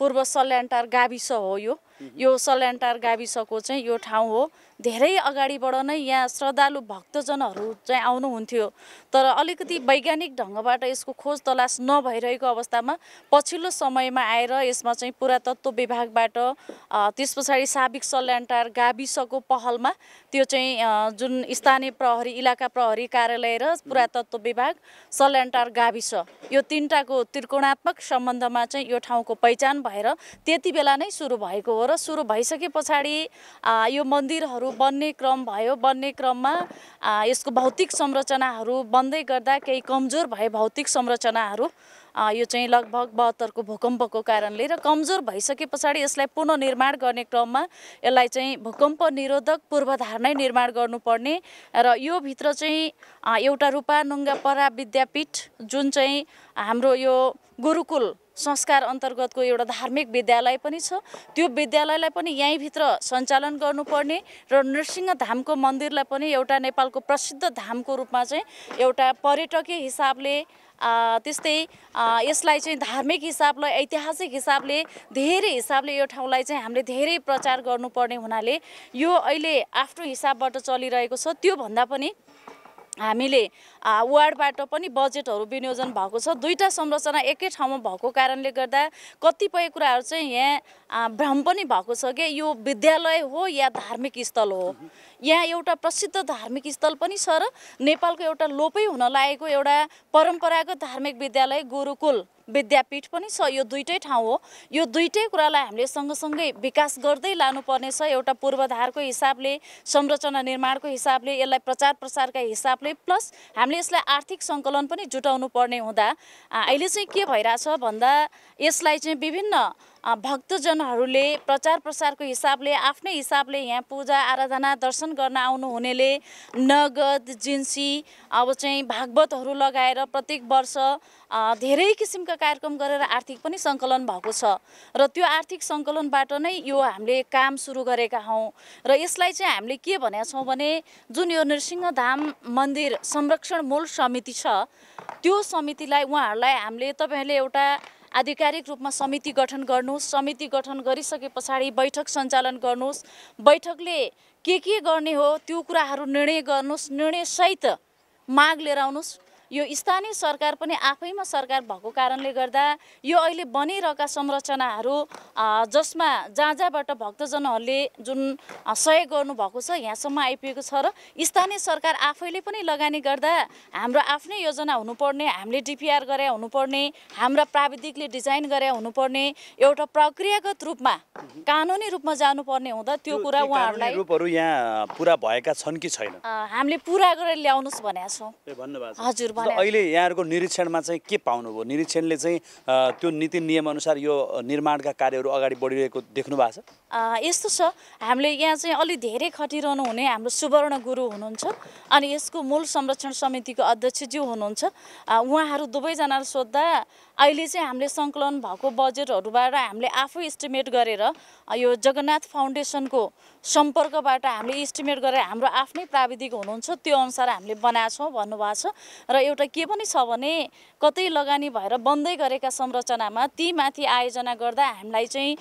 पूर्व सल्यानटार गाविस हो यो यो सल्यानटार गाविसको चाहिँ यो ठाउँ हो धेरै अगाडिबाट नै यहाँ श्रद्धालु भक्तजनहरू चाहिँ आउनुहुन्थ्यो तर अलिकति वैज्ञानिक ढङ्गबाट यसको खोज तलास नभइरहेको अवस्थामा पछिल्लो समयमा आएर यसमा चाहिँ पुरातत्व विभागबाट त्यस पछाडि साबिक सल्यानटार गाविसको पहलमा त्यो चाहिँ जुन स्थानीय प्रहरी इलाका प्रहरी कार्यालय र पुरातत्व विभाग सल्यानटार गाविस यो तिनवटाको त्रिकोणात्मक सम्बन्धमा चाहिँ यो ठाउँको पहिचान भएर त्यति बेला नै सुरु भएको हो र सुरु भइसके पछाडि यो मन्दिरहरू बन्ने क्रम भयो बन्ने क्रममा यसको भौतिक संरचनाहरू बन्दै गर्दा केही कमजोर भए भौतिक संरचनाहरू यो चाहिँ लगभग बहत्तरको भूकम्पको कारणले र कमजोर भइसके पछाडि यसलाई पुनर्निर्माण गर्ने क्रममा यसलाई चाहिँ भूकम्प निरोधक पूर्वाधार नै निर्माण गर्नुपर्ने र योभित्र चाहिँ एउटा परा विद्यापीठ जुन चाहिँ हाम्रो यो गुरुकुल संस्कार अन्तर्गतको एउटा धार्मिक विद्यालय पनि छ त्यो विद्यालयलाई पनि यहीँभित्र सञ्चालन गर्नुपर्ने र नृसिंह धामको मन्दिरलाई पनि एउटा नेपालको प्रसिद्ध धामको रूपमा चाहिँ एउटा पर्यटकीय हिसाबले त्यस्तै यसलाई चाहिँ धार्मिक हिसाबले ऐतिहासिक हिसाबले धेरै हिसाबले यो ठाउँलाई चाहिँ हामीले धेरै प्रचार गर्नुपर्ने हुनाले यो अहिले आफ्नो हिसाबबाट चलिरहेको छ त्योभन्दा पनि हामीले वार्डबाट पनि बजेटहरू विनियोजन भएको छ दुईवटा संरचना एकै ठाउँमा भएको कारणले गर्दा कतिपय कुराहरू चाहिँ यहाँ भ्रम पनि भएको छ कि यो विद्यालय हो या धार्मिक स्थल हो यहाँ एउटा प्रसिद्ध धार्मिक स्थल पनि छ र नेपालको एउटा लोपै हुन लागेको एउटा परम्परागत धार्मिक विद्यालय गुरुकुल विद्यापीठ पनि छ यो दुइटै ठाउँ हो यो दुइटै कुरालाई हामीले सँगसँगै विकास गर्दै लानुपर्नेछ एउटा पूर्वाधारको हिसाबले संरचना निर्माणको हिसाबले यसलाई प्रचार प्रसारका हिसाबले प्लस हामीले यसलाई आर्थिक सङ्कलन पनि जुटाउनु पर्ने हुँदा अहिले चाहिँ के भइरहेछ भन्दा यसलाई चाहिँ विभिन्न भक्तजनहरूले प्रचार प्रसारको हिसाबले आफ्नै हिसाबले यहाँ पूजा आराधना दर्शन गर्न आउनुहुनेले नगद जिन्सी अब चाहिँ भागवतहरू लगाएर प्रत्येक वर्ष धेरै किसिमका कार्यक्रम गरेर आर्थिक पनि सङ्कलन भएको छ र त्यो आर्थिक सङ्कलनबाट नै यो हामीले काम सुरु गरेका हौँ र यसलाई चाहिँ हामीले के भनेका छौँ भने जुन यो धाम मन्दिर संरक्षण मूल समिति छ त्यो समितिलाई उहाँहरूलाई हामीले तपाईँहरूले एउटा आधिकारिक रूपमा समिति गठन गर्नुहोस् समिति गठन गरिसके पछाडि बैठक सञ्चालन गर्नुहोस् बैठकले के के गर्ने हो त्यो कुराहरू निर्णय गर्नुहोस् निर्णयसहित माग लिएर आउनुहोस् यो स्थानीय सरकार पनि आफैमा सरकार भएको कारणले गर्दा यो अहिले बनिरहेका संरचनाहरू जसमा जहाँ जहाँबाट भक्तजनहरूले जुन सहयोग गर्नुभएको छ यहाँसम्म आइपुगेको छ र स्थानीय सरकार आफैले पनि लगानी गर्दा हाम्रो आफ्नै योजना हुनुपर्ने हामीले डिपिआर गरे हुनुपर्ने हाम्रा प्राविधिकले डिजाइन गरे हुनुपर्ने एउटा प्रक्रियागत रूपमा कानुनी रूपमा जानुपर्ने हुँदा त्यो कुरा उहाँहरूलाई रूपहरू यहाँ पुरा भएका छन् कि छैन हामीले पुरा गरेर ल्याउनुहोस् भनेका छौँ हजुर अहिले यहाँहरूको निरीक्षणमा चाहिँ के पाउनुभयो निरीक्षणले चाहिँ त्यो नीति नियमअनुसार यो निर्माणका कार्यहरू अगाडि बढिरहेको देख्नु भएको छ यस्तो छ हामीले यहाँ चाहिँ अलि धेरै खटिरहनु हुने हाम्रो सुवर्ण गुरु हुनुहुन्छ अनि यसको मूल संरक्षण समितिको अध्यक्षज्यू हुनुहुन्छ उहाँहरू दुवैजनालाई सोद्धा अहिले चाहिँ हामीले सङ्कलन भएको बजेटहरूबाट हामीले आफै इस्टिमेट गरेर यो जगन्नाथ फाउन्डेसनको सम्पर्कबाट हामीले इस्टिमेट गरेर हाम्रो आफ्नै प्राविधिक हुनुहुन्छ त्यो अनुसार हामीले बनाएको छौँ भन्नुभएको छ र एउटा के पनि छ भने कतै लगानी भएर बन्दै गरेका संरचनामा ती माथि आयोजना गर्दा हामीलाई चाहिँ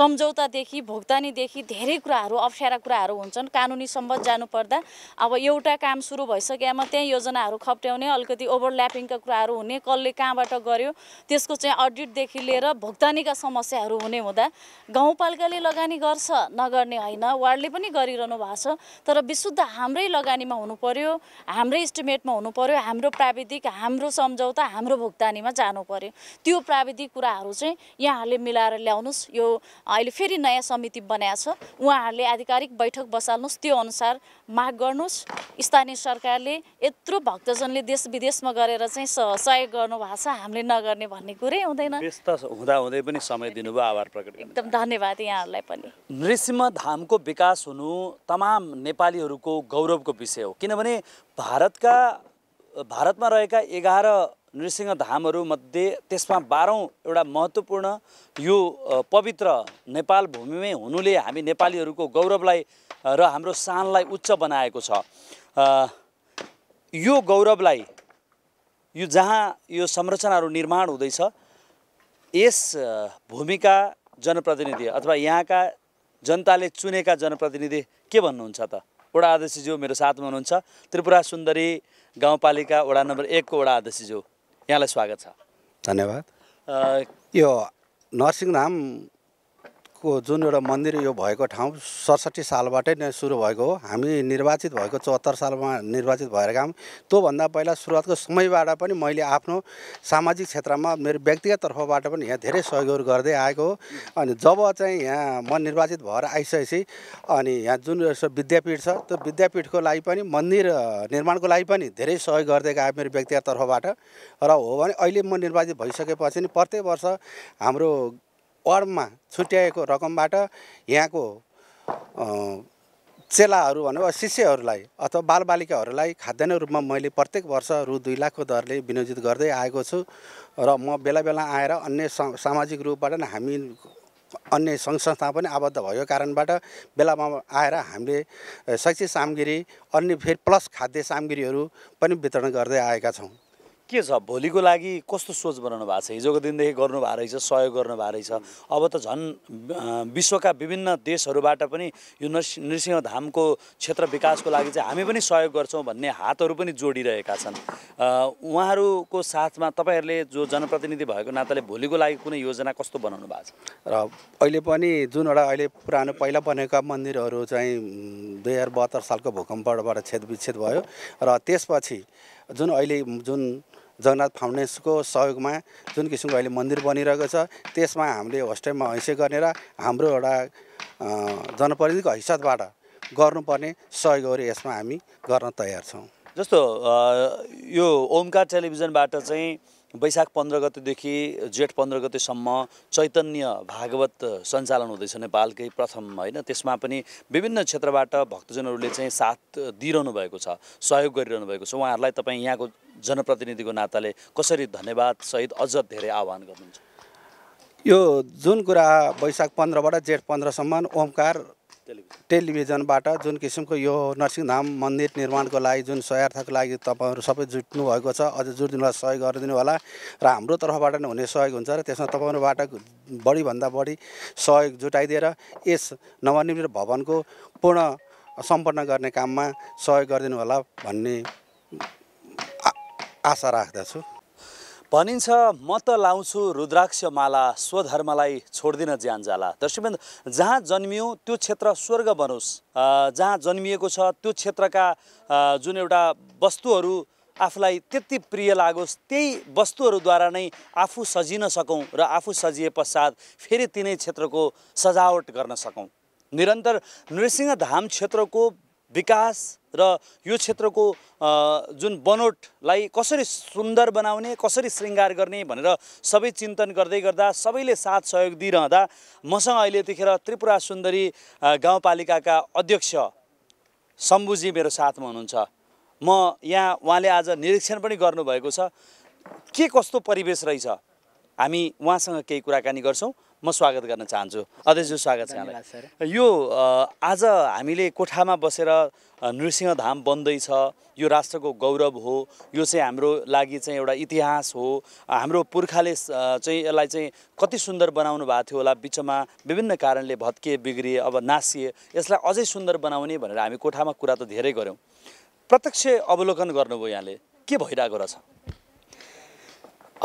सम्झौतादेखि भोग भुक्तानीदेखि धेरै कुराहरू अप्ठ्यारा कुराहरू हुन्छन् कानुनी सम्बन्ध जानुपर्दा अब एउटा काम सुरु भइसकेमा त्यहीँ योजनाहरू खप्ट्याउने अलिकति ओभरल्यापिङका कुराहरू हुने कसले कहाँबाट गर्यो त्यसको चाहिँ अडिटदेखि लिएर भुक्तानीका समस्याहरू हुने हुँदा गाउँपालिकाले लगानी गर्छ नगर्ने होइन वार्डले पनि गरिरहनु भएको छ तर विशुद्ध हाम्रै लगानीमा हुनु पर्यो हाम्रै इस्टिमेटमा हुनु पर्यो हाम्रो प्राविधिक हाम्रो सम्झौता हाम्रो भुक्तानीमा जानु पर्यो त्यो प्राविधिक कुराहरू चाहिँ यहाँहरूले मिलाएर ल्याउनुहोस् यो अहिले फेरि नयाँ समिति बनाएको छ उहाँहरूले आधिकारिक बैठक बसाल्नुहोस् त्यो अनुसार माग गर्नुहोस् स्थानीय सरकारले यत्रो भक्तजनले देश विदेशमा गरेर चाहिँ सहयोग गर्नुभएको छ हामीले नगर्ने भन्ने कुरै हुँदैन हुँदाहुँदै पनि समय दिनुभयो आभार प्रकट एकदम धन्यवाद यहाँहरूलाई पनि नृसिंह धामको विकास हुनु तमाम नेपालीहरूको गौरवको विषय हो किनभने भारतका भारतमा रहेका एघार नृसिंह धामहरूमध्ये त्यसमा बाह्रौँ एउटा महत्त्वपूर्ण यो पवित्र नेपाल भूमिमै हुनुले हामी नेपालीहरूको गौरवलाई र हाम्रो शानलाई उच्च बनाएको छ यो गौरवलाई यो जहाँ यो संरचनाहरू निर्माण हुँदैछ यस भूमिका जनप्रतिनिधि अथवा यहाँका जनताले चुनेका जनप्रतिनिधि के भन्नुहुन्छ त वडा अध्यक्षज्यू मेरो साथमा हुनुहुन्छ त्रिपुरा सुन्दरी गाउँपालिका वडा नम्बर एकको वडा अध्यक्षज्यू यहाँलाई स्वागत छ धन्यवाद यो नर्सिङ नाम को जुन एउटा मन्दिर यो भएको ठाउँ सडसठी सालबाटै नै सुरु भएको हो हामी निर्वाचित भएको चौहत्तर सालमा निर्वाचित भएर गयौँ त्योभन्दा पहिला सुरुवातको समयबाट पनि मैले आफ्नो सामाजिक क्षेत्रमा मेरो व्यक्तिगत तर्फबाट पनि यहाँ धेरै सहयोगहरू गर्दै आएको हो अनि जब चाहिँ यहाँ म निर्वाचित भएर आइसकेपछि अनि यहाँ जुन विद्यापीठ छ त्यो विद्यापीठको लागि पनि मन्दिर निर्माणको लागि पनि धेरै सहयोग गर्दै गयो मेरो व्यक्तिगत तर्फबाट र हो भने अहिले म निर्वाचित भइसकेपछि नि प्रत्येक वर्ष हाम्रो अर्ममा छुट्याएको रकमबाट यहाँको चेलाहरू भनौँ शिष्यहरूलाई अथवा बालबालिकाहरूलाई खाद्यान्न रूपमा मैले प्रत्येक वर्ष रु दुई लाखको दरले विनियोजित गर्दै आएको छु र म बेला बेला आएर अन्य सामाजिक रूपबाट नै हामी अन्य सङ्घ संस्था पनि आबद्ध भएको कारणबाट बेलामा आएर हामीले शैक्षिक सामग्री अन्य फेरि प्लस खाद्य सामग्रीहरू पनि वितरण गर्दै आएका छौँ के छ भोलिको लागि कस्तो सोच बनाउनु भएको छ हिजोको दिनदेखि गर्नुभएको रहेछ सहयोग गर्नुभएको रहेछ अब त झन् विश्वका विभिन्न देशहरूबाट पनि यो नृसिंह धामको क्षेत्र विकासको लागि चाहिँ हामी पनि सहयोग गर्छौँ भन्ने हातहरू पनि जोडिरहेका छन् उहाँहरूको साथमा तपाईँहरूले जो जनप्रतिनिधि भएको नाताले भोलिको लागि कुनै योजना कस्तो बनाउनु भएको छ र अहिले पनि जुन एउटा अहिले पुरानो पहिला बनेका मन्दिरहरू चाहिँ दुई हजार बहत्तर सालको भूकम्पबाट छेदविच्छेद भयो र त्यसपछि जुन अहिले जुन जगन्नाथ फाउन्डेसनको सहयोगमा जुन किसिमको अहिले मन्दिर बनिरहेको छ त्यसमा हामीले होस्टेलमा गर्ने र हाम्रो एउटा जनप्रतिनिधिको हैसियतबाट गर्नुपर्ने सहयोगहरू यसमा हामी गर्न तयार छौँ जस्तो यो ओमकार टेलिभिजनबाट चाहिँ वैशाख पन्ध्र गतेदेखि जेठ पन्ध्र गतेसम्म चैतन्य भागवत सञ्चालन हुँदैछ नेपालकै प्रथम होइन त्यसमा पनि विभिन्न क्षेत्रबाट भक्तजनहरूले चाहिँ साथ दिइरहनु भएको छ सहयोग गरिरहनु भएको छ उहाँहरूलाई तपाईँ यहाँको जनप्रतिनिधिको नाताले कसरी धन्यवाद सहित अझ धेरै आह्वान गर्नुहुन्छ यो जुन कुरा वैशाख पन्ध्रबाट जेठ पन्ध्रसम्म ओमकार टेलिभिजनबाट जुन किसिमको यो नरसिंहधाम मन्दिर निर्माणको लागि जुन सहायताको लागि तपाईँहरू सबै जुट्नु भएको छ अझ होला सहयोग गरिदिनु होला र हाम्रो तर्फबाट नै हुने सहयोग हुन्छ र त्यसमा तपाईँहरूबाट बढीभन्दा बढी सहयोग जुटाइदिएर यस नवनिर्मित भवनको पूर्ण सम्पन्न गर्ने काममा सहयोग गरिदिनु होला भन्ने आशा राख्दछु भनिन्छ म त लाउँछु रुद्राक्ष माला स्वधर्मलाई छोड्दिन ज्यान जाला दर्शकबिन्द जहाँ जन्मियो त्यो क्षेत्र स्वर्ग बनोस् जहाँ जन्मिएको छ त्यो क्षेत्रका जुन एउटा वस्तुहरू आफूलाई त्यति प्रिय लागोस् त्यही वस्तुहरूद्वारा नै आफू सजिन सकौँ र आफू सजिए पश्चात फेरि तिनै क्षेत्रको सजावट गर्न सकौँ निरन्तर धाम क्षेत्रको विकास र यो क्षेत्रको जुन बनोटलाई कसरी सुन्दर बनाउने कसरी शृङ्गार गर्ने भनेर सबै चिन्तन गर्दै गर्दा सबैले साथ सहयोग दिइरहँदा मसँग अहिले यतिखेर त्रिपुरा सुन्दरी गाउँपालिकाका अध्यक्ष शम्भुजी मेरो साथमा हुनुहुन्छ म यहाँ उहाँले आज निरीक्षण पनि गर्नुभएको छ के कस्तो परिवेश रहेछ हामी उहाँसँग केही कुराकानी गर्छौँ म स्वागत गर्न चाहन्छु अध्यक्षज्यू स्वागत छ यहाँलाई यो आज हामीले कोठामा बसेर नृसिंह धाम बन्दैछ यो राष्ट्रको गौरव हो यो चाहिँ हाम्रो लागि चाहिँ एउटा इतिहास हो हाम्रो पुर्खाले चाहिँ यसलाई चाहिँ कति सुन्दर बनाउनु भएको थियो होला बिचमा विभिन्न कारणले भत्किए बिग्रिए अब नासिए यसलाई अझै सुन्दर बनाउने भनेर हामी कोठामा कुरा त धेरै गऱ्यौँ प्रत्यक्ष अवलोकन गर्नुभयो यहाँले के भइरहेको रहेछ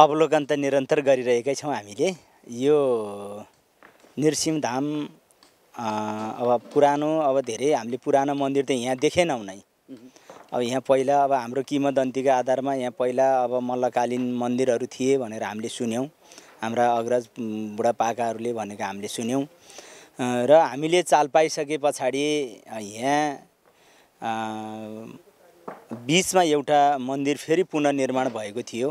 अवलोकन त निरन्तर गरिरहेकै छौँ हामीले यो नृसिंहधाम अब पुरानो अब धेरै हामीले पुरानो मन्दिर त यहाँ देखेनौँ नै अब यहाँ पहिला अब हाम्रो किमदन्तीको आधारमा यहाँ पहिला अब मल्लकालीन मन्दिरहरू थिए भनेर हामीले सुन्यौँ हाम्रा अग्रज बुढापाकाहरूले भनेको हामीले सुन्यौँ र हामीले चाल पाइसके पछाडि यहाँ बिचमा एउटा मन्दिर फेरि पुनर्निर्माण भएको थियो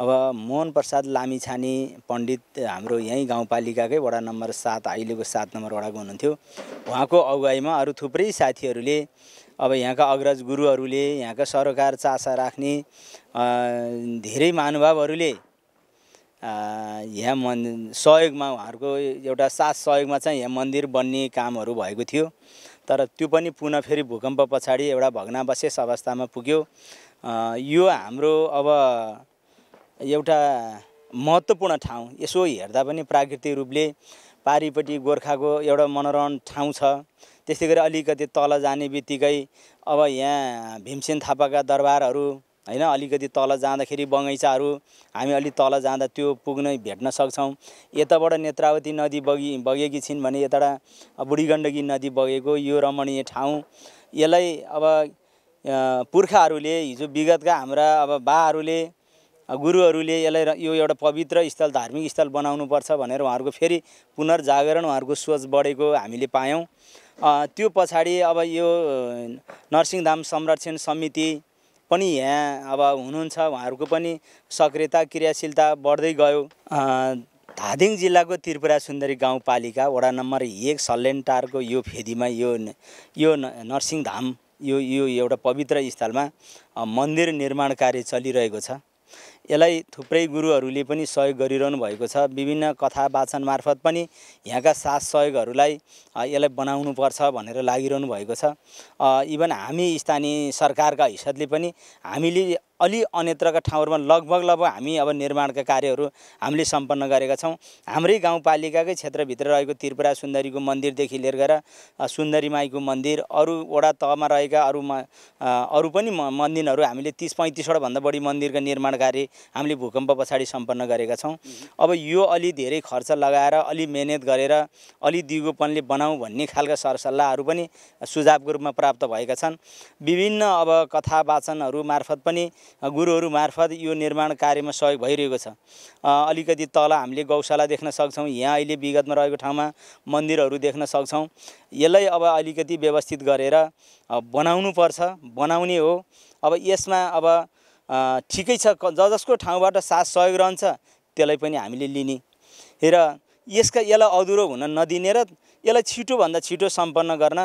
अब मोहन प्रसाद लामिछाने पण्डित हाम्रो यहीँ गाउँपालिकाकै वडा नम्बर सात अहिलेको सात नम्बर वडाको हुनुहुन्थ्यो उहाँको अगुवाईमा अरू थुप्रै साथीहरूले अब यहाँका अग्रज गुरुहरूले यहाँका सरकार चासा राख्ने धेरै महानुभावहरूले यहाँ मन् सहयोगमा उहाँहरूको एउटा साथ सहयोगमा चाहिँ यहाँ मन्दिर बन्ने कामहरू भएको थियो तर त्यो पनि पुनः फेरि भूकम्प पछाडि एउटा भग्नावशेष अवस्थामा पुग्यो यो हाम्रो अब एउटा महत्त्वपूर्ण ठाउँ यसो हेर्दा पनि प्राकृतिक रूपले पारिपट्टि गोर्खाको एउटा मनोरम ठाउँ छ त्यस्तै गरी अलिकति तल जाने बित्तिकै अब यहाँ भीमसेन थापाका दरबारहरू होइन अलिकति तल जाँदाखेरि बगैँचाहरू हामी अलिक तल जाँदा त्यो पुग्न भेट्न सक्छौँ यताबाट नेत्रावती नदी बगि बगेकी छिन् भने यताबाट बुढी गण्डकी नदी बगेको यो रमणीय ठाउँ यसलाई अब पुर्खाहरूले हिजो विगतका हाम्रा अब बाहरूले गुरुहरूले यसलाई यो एउटा पवित्र स्थल धार्मिक स्थल बनाउनुपर्छ भनेर उहाँहरूको फेरि पुनर्जागरण उहाँहरूको सोच बढेको हामीले पायौँ त्यो पछाडि अब यो नरसिंहधाम संरक्षण समिति पनि यहाँ अब हुनुहुन्छ उहाँहरूको पनि सक्रियता क्रियाशीलता बढ्दै गयो धादिङ जिल्लाको त्रिपुरा सुन्दरी गाउँपालिका वडा नम्बर एक टारको यो फेदीमा यो यो नरसिंहधाम यो यो एउटा पवित्र स्थलमा मन्दिर निर्माण कार्य चलिरहेको छ यसलाई थुप्रै गुरुहरूले पनि सहयोग गरिरहनु भएको छ विभिन्न कथा वाचन मार्फत पनि यहाँका साथ सहयोगहरूलाई यसलाई पर्छ भनेर लागिरहनु भएको छ इभन हामी स्थानीय सरकारका हिसाबले पनि हामीले अलि अन्यत्रका ठाउँहरूमा लगभग लगभग हामी अब निर्माणका कार्यहरू हामीले सम्पन्न गरेका छौँ हाम्रै गाउँपालिकाकै क्षेत्रभित्र रहेको त्रिपुरा सुन्दरीको मन्दिरदेखि लिएर गएर सुन्दरी माईको मन्दिर अरू वडा तहमा रहेका अरू अरू पनि मन्दिरहरू हामीले तिस भन्दा बढी मन्दिरको निर्माण कार्य हामीले भूकम्प पछाडि सम्पन्न गरेका छौँ अब यो अलि धेरै खर्च लगाएर अलि मेहनत गरेर अलि दिगोपनले बनाऊ भन्ने खालका सरसल्लाहहरू पनि सुझावको रूपमा प्राप्त भएका छन् विभिन्न अब कथा वाचनहरू मार्फत पनि गुरुहरू मार्फत यो निर्माण कार्यमा सहयोग भइरहेको छ अलिकति तल हामीले गौशाला देख्न सक्छौँ यहाँ अहिले विगतमा रहेको ठाउँमा मन्दिरहरू देख्न सक्छौँ यसलाई अब अलिकति व्यवस्थित गरेर बनाउनु पर्छ बनाउने हो अब यसमा अब ठिकै छ ज जसको ठाउँबाट साथ सहयोग रहन्छ त्यसलाई पनि हामीले लिने र यसका यसलाई अधुरो हुन नदिने र यसलाई छिटोभन्दा छिटो सम्पन्न गर्न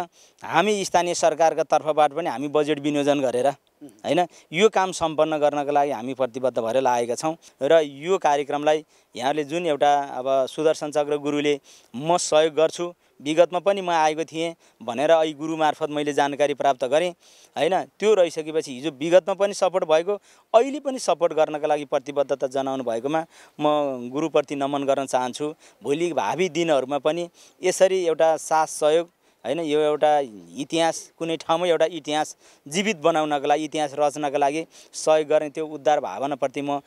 हामी स्थानीय सरकारका तर्फबाट पनि हामी बजेट विनियोजन गरेर होइन यो काम सम्पन्न गर्नको लागि हामी प्रतिबद्ध भएर लागेका छौँ र यो कार्यक्रमलाई यहाँले जुन एउटा अब सुदर्शन चक्र गुरुले म सहयोग गर्छु विगतमा पनि म आएको थिएँ भनेर अहि गुरु मार्फत मैले जानकारी प्राप्त गरेँ होइन त्यो रहिसकेपछि हिजो विगतमा पनि सपोर्ट भएको अहिले पनि सपोर्ट गर्नका लागि प्रतिबद्धता जनाउनु भएकोमा म गुरुप्रति नमन गर्न चाहन्छु भोलि भावी दिनहरूमा पनि यसरी एउटा साथ सहयोग होइन यो एउटा इतिहास कुनै ठाउँमै एउटा इतिहास जीवित बनाउनको लागि इतिहास रचनको लागि सहयोग गर्ने त्यो उद्धार भावनाप्रति म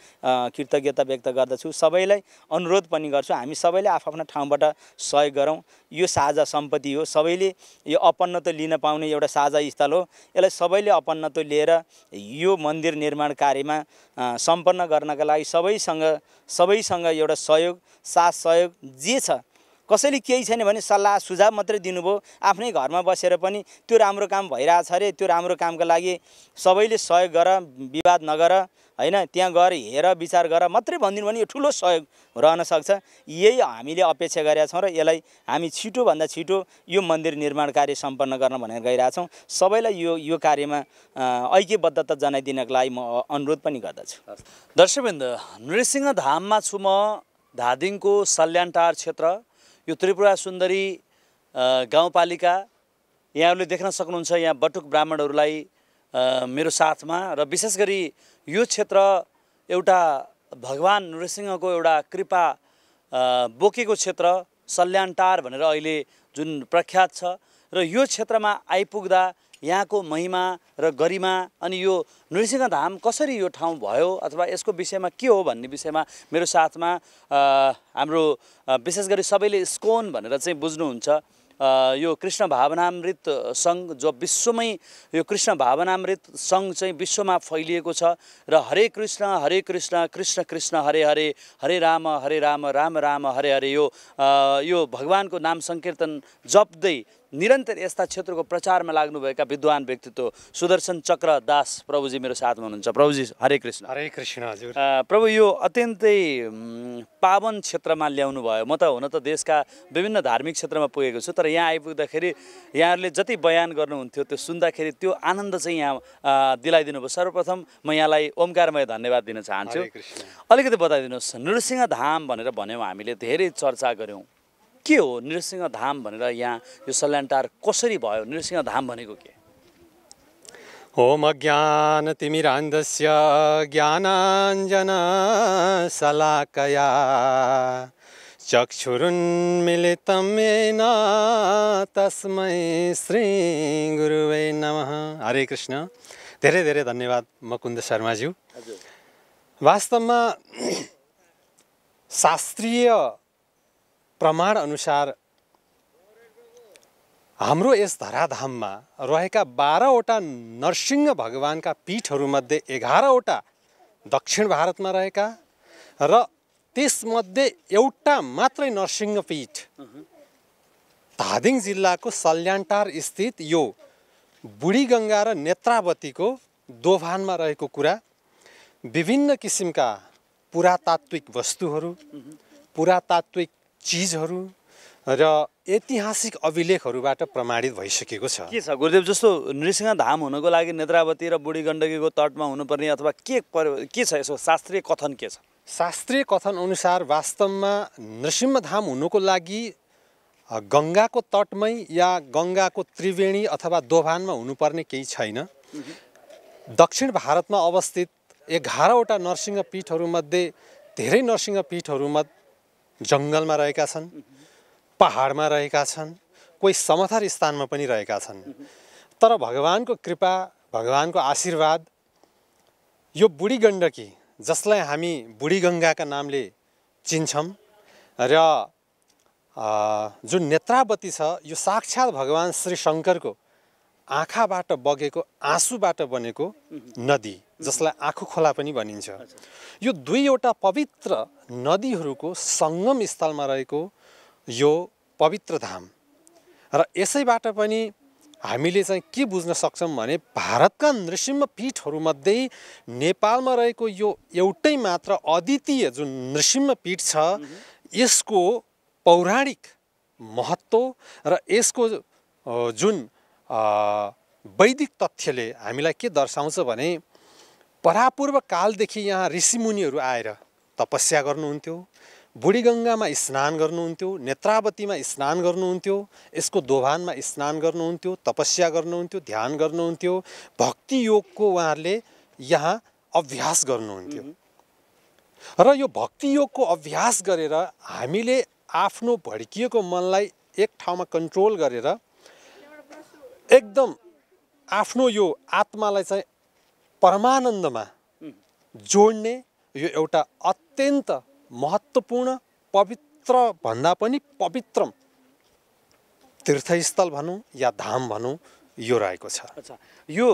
कृतज्ञता व्यक्त गर्दछु सबैलाई अनुरोध पनि गर्छु हामी सबैले आफ्नो ठाउँबाट सहयोग गरौँ यो साझा सम्पत्ति हो सबैले यो अपन्नत्व लिन पाउने एउटा साझा स्थल हो यसलाई सबैले अपन्नत्व लिएर यो मन्दिर निर्माण कार्यमा सम्पन्न गर्नका लागि सबैसँग सबैसँग एउटा सहयोग साथ सहयोग जे छ कसैले केही छैन भने सल्लाह सुझाव मात्रै दिनुभयो आफ्नै घरमा बसेर पनि त्यो राम्रो काम भइरहेछ अरे त्यो राम्रो कामको लागि सबैले सहयोग गर विवाद नगर होइन त्यहाँ गएर हेर विचार गर मात्रै भनिदिनु भने यो ठुलो सहयोग रहन सक्छ यही हामीले अपेक्षा गरेका छौँ र यसलाई हामी छिटोभन्दा छिटो यो मन्दिर निर्माण कार्य सम्पन्न गर्न भनेर गइरहेछौँ सबैलाई यो यो कार्यमा ऐक्यबद्धता जनाइदिनको लागि म अनुरोध पनि गर्दछु दर्शकवृन्द नृसिंह धाममा छु म धादिङको सल्यानटार क्षेत्र यो त्रिपुरा सुन्दरी गाउँपालिका यहाँहरूले देख्न सक्नुहुन्छ यहाँ बटुक ब्राह्मणहरूलाई मेरो साथमा र विशेष गरी यो क्षेत्र एउटा भगवान् नृसिंहको एउटा कृपा बोकेको क्षेत्र सल्यानटार भनेर अहिले जुन प्रख्यात छ र यो क्षेत्रमा आइपुग्दा यहाँको महिमा र गरिमा अनि यो नृसिंह धाम कसरी यो ठाउँ भयो अथवा यसको विषयमा के हो भन्ने विषयमा मेरो साथमा हाम्रो विशेष गरी सबैले स्कोन भनेर चाहिँ बुझ्नुहुन्छ यो कृष्ण भावनामृत सङ्घ जो विश्वमै यो कृष्ण भावनामृत सङ्घ चाहिँ विश्वमा फैलिएको छ र हरे कृष्ण हरे कृष्ण कृष्ण कृष्ण हरे हरे हरे राम हरे राम राम राम हरे हरे यो यो भगवान्को नाम सङ्कीर्तन जप्दै निरन्तर यस्ता क्षेत्रको प्रचारमा लाग्नुभएका विद्वान व्यक्तित्व सुदर्शन चक्र दास प्रभुजी मेरो साथमा हुनुहुन्छ प्रभुजी हरे कृष्ण हरे कृष्ण हजुर प्रभु यो अत्यन्तै पावन क्षेत्रमा ल्याउनु भयो म त हुन त देशका विभिन्न धार्मिक क्षेत्रमा पुगेको छु तर यहाँ आइपुग्दाखेरि यहाँहरूले जति बयान गर्नुहुन्थ्यो त्यो सुन्दाखेरि त्यो आनन्द चाहिँ यहाँ दिलाइदिनु भयो सर्वप्रथम म यहाँलाई ओमकारमय धन्यवाद दिन चाहन्छु अलिकति बताइदिनुहोस् नृसिंह धाम भनेर भन्यौँ हामीले धेरै चर्चा गऱ्यौँ के हो नृसिंह धाम भनेर यहाँ यो सल्यानटार कसरी भयो नृसिंह धाम भनेको के ओम ज्ञान तिमिरान्धस्य ज्ञानाञ्जना सलाकया चक्षुरुन्मिलितं येन तस्मै श्री गुरुवे नमः हरे कृष्ण धेरै धेरै धन्यवाद मकुन्द शर्माज्यू वास्तवमा शास्त्रीय प्रमाण अनुसार हाम्रो यस धराधाममा रहेका बाह्रवटा नरसिंह भगवान्का पीठहरूमध्ये एघारवटा दक्षिण भारतमा रहेका र त्यसमध्ये एउटा मात्रै नरसिंह पीठ धादिङ जिल्लाको सल्यानटार स्थित यो बुढीगङ्गा र नेत्रावतीको दोभानमा रहेको कुरा विभिन्न किसिमका पुरातात्विक वस्तुहरू पुरातात्विक चिजहरू र ऐतिहासिक अभिलेखहरूबाट प्रमाणित भइसकेको छ के छ गुरुदेव जस्तो नृसिंह धाम हुनको लागि नेत्रावती र बुढी गण्डकीको तटमा हुनुपर्ने अथवा के पर के छ यसो शास्त्रीय कथन के छ शास्त्रीय कथन अनुसार वास्तवमा नृसिंह धाम हुनुको लागि गङ्गाको तटमै या गङ्गाको त्रिवेणी अथवा दोभानमा हुनुपर्ने केही छैन दक्षिण भारतमा अवस्थित एघारवटा नरसिंह पीठहरूमध्ये धेरै नरसिंह पीठहरूमा जङ्गलमा रहेका छन् पहाडमा रहेका छन् कोही समथर स्थानमा पनि रहेका छन् तर भगवान्को कृपा भगवान्को आशीर्वाद यो बुढी गण्डकी जसलाई हामी बुढी गङ्गाका नामले चिन्छौँ र जुन नेत्रावती छ यो साक्षात् भगवान् श्री शङ्करको आँखाबाट बगेको आँसुबाट बनेको नदी जसलाई आँखु खोला पनि भनिन्छ यो दुईवटा पवित्र नदीहरूको सङ्गम स्थलमा रहेको यो पवित्र धाम र यसैबाट पनि हामीले चाहिँ के बुझ्न सक्छौँ भने भारतका नृसिंह पीठहरूमध्ये नेपालमा रहेको यो एउटै मात्र अद्वितीय जुन नृसिंह पीठ छ यसको पौराणिक महत्त्व र यसको जुन वैदिक तथ्यले हामीलाई के दर्शाउँछ भने परापूर्व कालदेखि यहाँ ऋषिमुनिहरू आएर तपस्या गर्नुहुन्थ्यो बुढीगङ्गामा स्नान गर्नुहुन्थ्यो नेत्रावतीमा स्नान गर्नुहुन्थ्यो यसको दोभानमा स्नान गर्नुहुन्थ्यो तपस्या गर्नुहुन्थ्यो ध्यान गर्नुहुन्थ्यो भक्ति योगको उहाँहरूले यहाँ अभ्यास गर्नुहुन्थ्यो र यो भक्ति योगको अभ्यास गरेर हामीले आफ्नो भड्किएको मनलाई एक ठाउँमा कन्ट्रोल गरेर एकदम आफ्नो यो आत्मालाई चाहिँ परमानन्दमा जोड्ने यो एउटा अत्यन्त महत्त्वपूर्ण पवित्र भन्दा पनि पवित्रम तीर्थस्थल भनौँ या धाम भनौँ यो रहेको छ अच्छा यो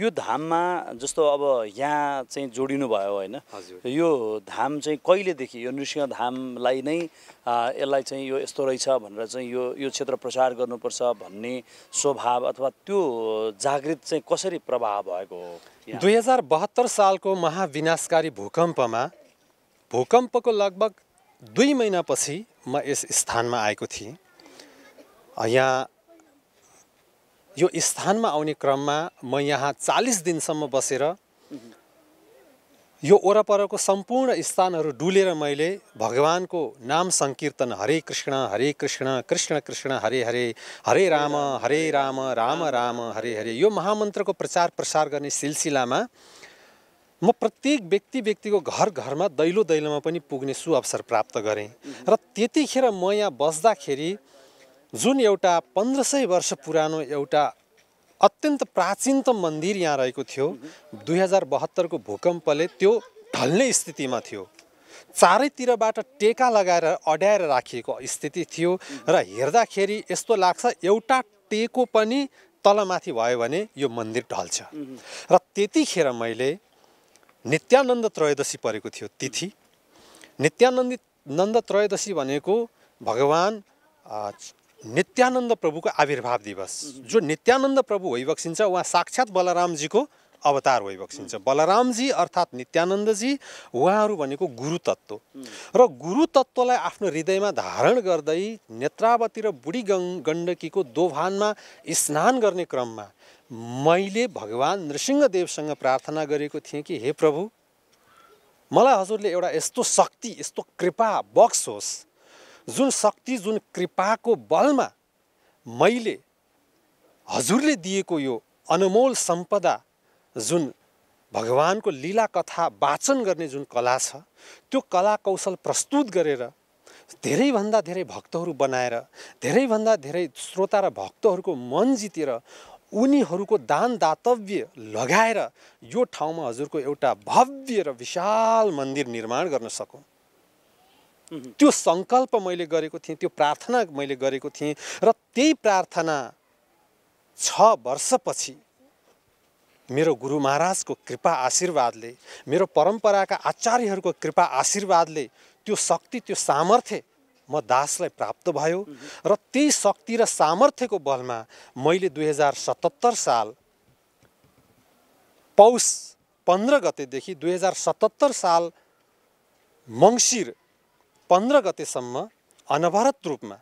यो धाममा जस्तो अब यहाँ चाहिँ जोडिनु भयो होइन यो धाम चाहिँ कहिलेदेखि यो नृसिंह धामलाई नै यसलाई चाहिँ यो यस्तो रहेछ भनेर चाहिँ यो यो क्षेत्र प्रचार गर्नुपर्छ भन्ने स्वभाव अथवा त्यो जागृत चाहिँ कसरी प्रभाव भएको हो दुई हजार बहत्तर सालको महाविनाशकारी भूकम्पमा भूकम्पको लगभग दुई महिनापछि म यस स्थानमा आएको थिएँ यहाँ यो स्थानमा आउने क्रममा म यहाँ चालिस दिनसम्म बसेर यो वरपरको सम्पूर्ण स्थानहरू डुलेर मैले भगवान्को नाम सङ्कीर्तन हरे कृष्ण हरे कृष्ण कृष्ण कृष्ण हरे हरे हरे राम हरे राम राम राम हरे हरे यो महामन्त्रको प्रचार प्रसार गर्ने सिलसिलामा म प्रत्येक व्यक्ति व्यक्तिको घर घरमा दैलो दैलोमा पनि पुग्ने सु अवसर प्राप्त गरेँ र त्यतिखेर म यहाँ बस्दाखेरि जुन एउटा पन्ध्र सय वर्ष पुरानो एउटा अत्यन्त प्राचीनतम मन्दिर यहाँ रहेको थियो दुई हजार बहत्तरको भूकम्पले त्यो ढल्ने स्थितिमा थियो चारैतिरबाट टेका लगाएर अड्याएर राखिएको स्थिति थियो र हेर्दाखेरि यस्तो लाग्छ एउटा टेको पनि तलमाथि भयो भने यो मन्दिर ढल्छ र त्यतिखेर मैले नित्यानन्द त्रयोदशी परेको थियो तिथि नित्यानन्द नन्द त्रयोदशी भनेको भगवान् नित्यानन्द प्रभुको आविर्भाव दिवस जो नित्यानन्द प्रभु भइबक्सिन्छ उहाँ साक्षात् बलरामजीको अवतार भइबक्सिन्छ बलरामजी अर्थात् नित्यानन्दजी उहाँहरू भनेको गुरुतत्त्व र गुरुतत्त्वलाई आफ्नो हृदयमा धारण गर्दै नेत्रावती र बुढी गङ गण्डकीको दोभानमा स्नान गर्ने क्रममा मैले भगवान् नृसिंहदेवसँग प्रार्थना गरेको थिएँ कि हे प्रभु मलाई हजुरले एउटा यस्तो शक्ति यस्तो कृपा बक्स होस् जुन शक्ति जुन कृपाको बलमा मैले हजुरले दिएको यो अनमोल सम्पदा जुन भगवानको लीला कथा वाचन गर्ने जुन कला छ त्यो कला कौशल प्रस्तुत गरेर धेरैभन्दा धेरै भक्तहरू बनाएर धेरैभन्दा धेरै श्रोता र भक्तहरूको मन जितेर उनीहरूको दान दातव्य लगाएर यो ठाउँमा हजुरको एउटा भव्य र विशाल मन्दिर निर्माण गर्न सकौँ त्यो सङ्कल्प मैले गरेको थिएँ त्यो प्रार्थना मैले गरेको थिएँ र त्यही प्रार्थना छ वर्षपछि मेरो गुरु महाराजको कृपा आशीर्वादले मेरो परम्पराका आचार्यहरूको कृपा आशीर्वादले त्यो शक्ति त्यो सामर्थ्य म दासलाई प्राप्त भयो र त्यही शक्ति र सामर्थ्यको बलमा मैले दुई हजार सतहत्तर साल पौष पन्ध्र गतेदेखि दुई हजार सतहत्तर साल मङ्सिर पन्ध्र गतेसम्म अनवरत रूपमा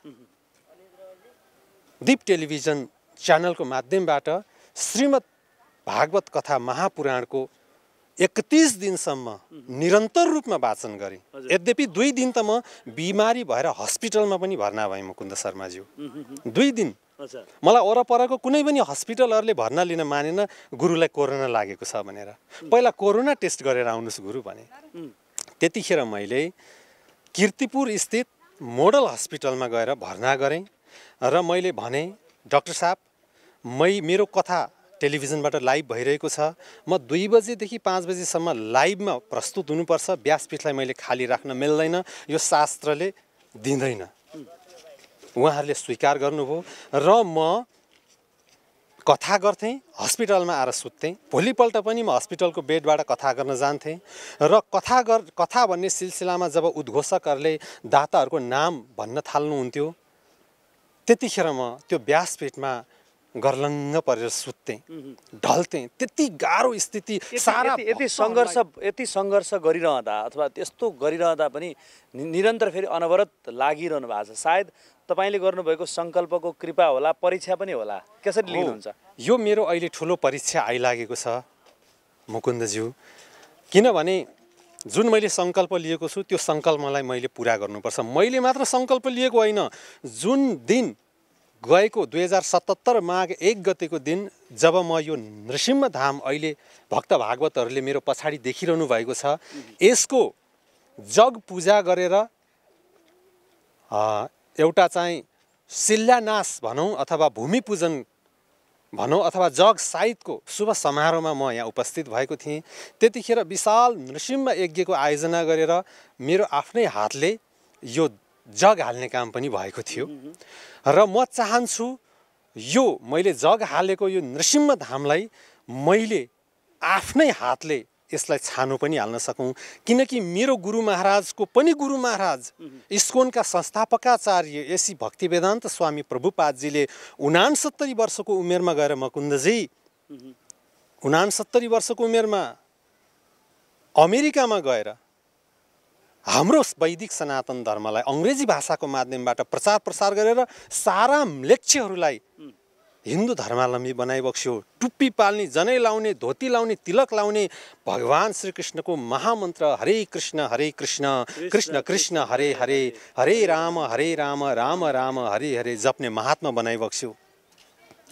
दिप टेलिभिजन च्यानलको माध्यमबाट श्रीमद् भागवत कथा महापुराणको एकतिस दिनसम्म निरन्तर रूपमा वाचन गरेँ यद्यपि दुई दिन त म बिमारी भएर हस्पिटलमा पनि भर्ना भएँ मुकुन्द शर्माज्यू दुई दिन मलाई वरपरको कुनै पनि हस्पिटलहरूले भर्ना लिन मानेन गुरुलाई कोरोना लागेको छ भनेर पहिला कोरोना टेस्ट गरेर आउनुहोस् गुरु भने त्यतिखेर मैले किर्तिपुर स्थित मोडल हस्पिटलमा गएर भर्ना गरेँ र मैले भने ड़क्टर साहब मै मेरो कथा टेलिभिजनबाट लाइभ भइरहेको छ म दुई बजेदेखि पाँच बजीसम्म लाइभमा प्रस्तुत हुनुपर्छ व्यासपीठलाई मैले खाली राख्न मिल्दैन यो शास्त्रले दिँदैन उहाँहरूले स्वीकार गर्नुभयो र म कथा गर्थेँ हस्पिटलमा आएर सुत्थेँ भोलिपल्ट पनि म हस्पिटलको बेडबाट कथा गर्न जान्थेँ र कथा गर कथा भन्ने सिलसिलामा जब उद्घोषकहरूले दाताहरूको नाम भन्न थाल्नुहुन्थ्यो त्यतिखेर म त्यो व्यासपीठमा गर्लङ्ग परेर सुत्थेँ ढल्थेँ त्यति गाह्रो स्थिति सारा यति सङ्घर्ष यति सङ्घर्ष गरिरहँदा अथवा त्यस्तो गरिरहँदा पनि निरन्तर फेरि अनवरत लागिरहनु भएको छ सायद तपाईँले गर्नुभएको सङ्कल्पको कृपा होला परीक्षा पनि होला कसरी लिनुहुन्छ यो मेरो अहिले ठुलो परीक्षा आइलागेको छ मुकुन्दज्यू किनभने जुन मैले सङ्कल्प लिएको छु त्यो सङ्कल्पलाई मैले पुरा गर्नुपर्छ मैले मात्र सङ्कल्प लिएको होइन जुन दिन गएको दुई हजार सतहत्तर माघ एक गतेको दिन जब म यो नृसिंह धाम अहिले भक्त भागवतहरूले मेरो पछाडि देखिरहनु भएको छ यसको जग पूजा गरेर एउटा चाहिँ शिलान्यास भनौँ अथवा भूमि पूजन भनौँ अथवा जग साहित्यको शुभ समारोहमा म यहाँ उपस्थित भएको थिएँ त्यतिखेर विशाल नृसिंह यज्ञको आयोजना गरेर मेरो आफ्नै हातले यो जग हाल्ने काम पनि भएको थियो र म चाहन्छु यो मैले जग हालेको यो नृसिंह धामलाई मैले आफ्नै हातले यसलाई छानो पनि हाल्न सकौँ किनकि मेरो गुरु महाराजको पनि गुरु महाराज इस्कोनका संस्थापकाचार्य एसी भक्ति वेदान्त स्वामी प्रभुपादजीले उनासत्तरी वर्षको उमेरमा गएर मकुन्दजी उनासत्तरी वर्षको उमेरमा अमेरिकामा गएर हाम्रो वैदिक सनातन धर्मलाई अङ्ग्रेजी भाषाको माध्यमबाट प्रचार प्रसार गरेर सारा लेक्षहरूलाई हिन्दू धर्मावलम्बी बनाइबक्स्यो टुप्पी पाल्ने जनै लाउने धोती लाउने तिलक लाउने भगवान् श्रीकृष्णको महामन्त्र हरे कृष्ण हरे कृष्ण कृष्ण कृष्ण हरे हरे हरे राम हरे राम राम राम हरे हरे जप्ने महात्मा बनाइबक्स्यो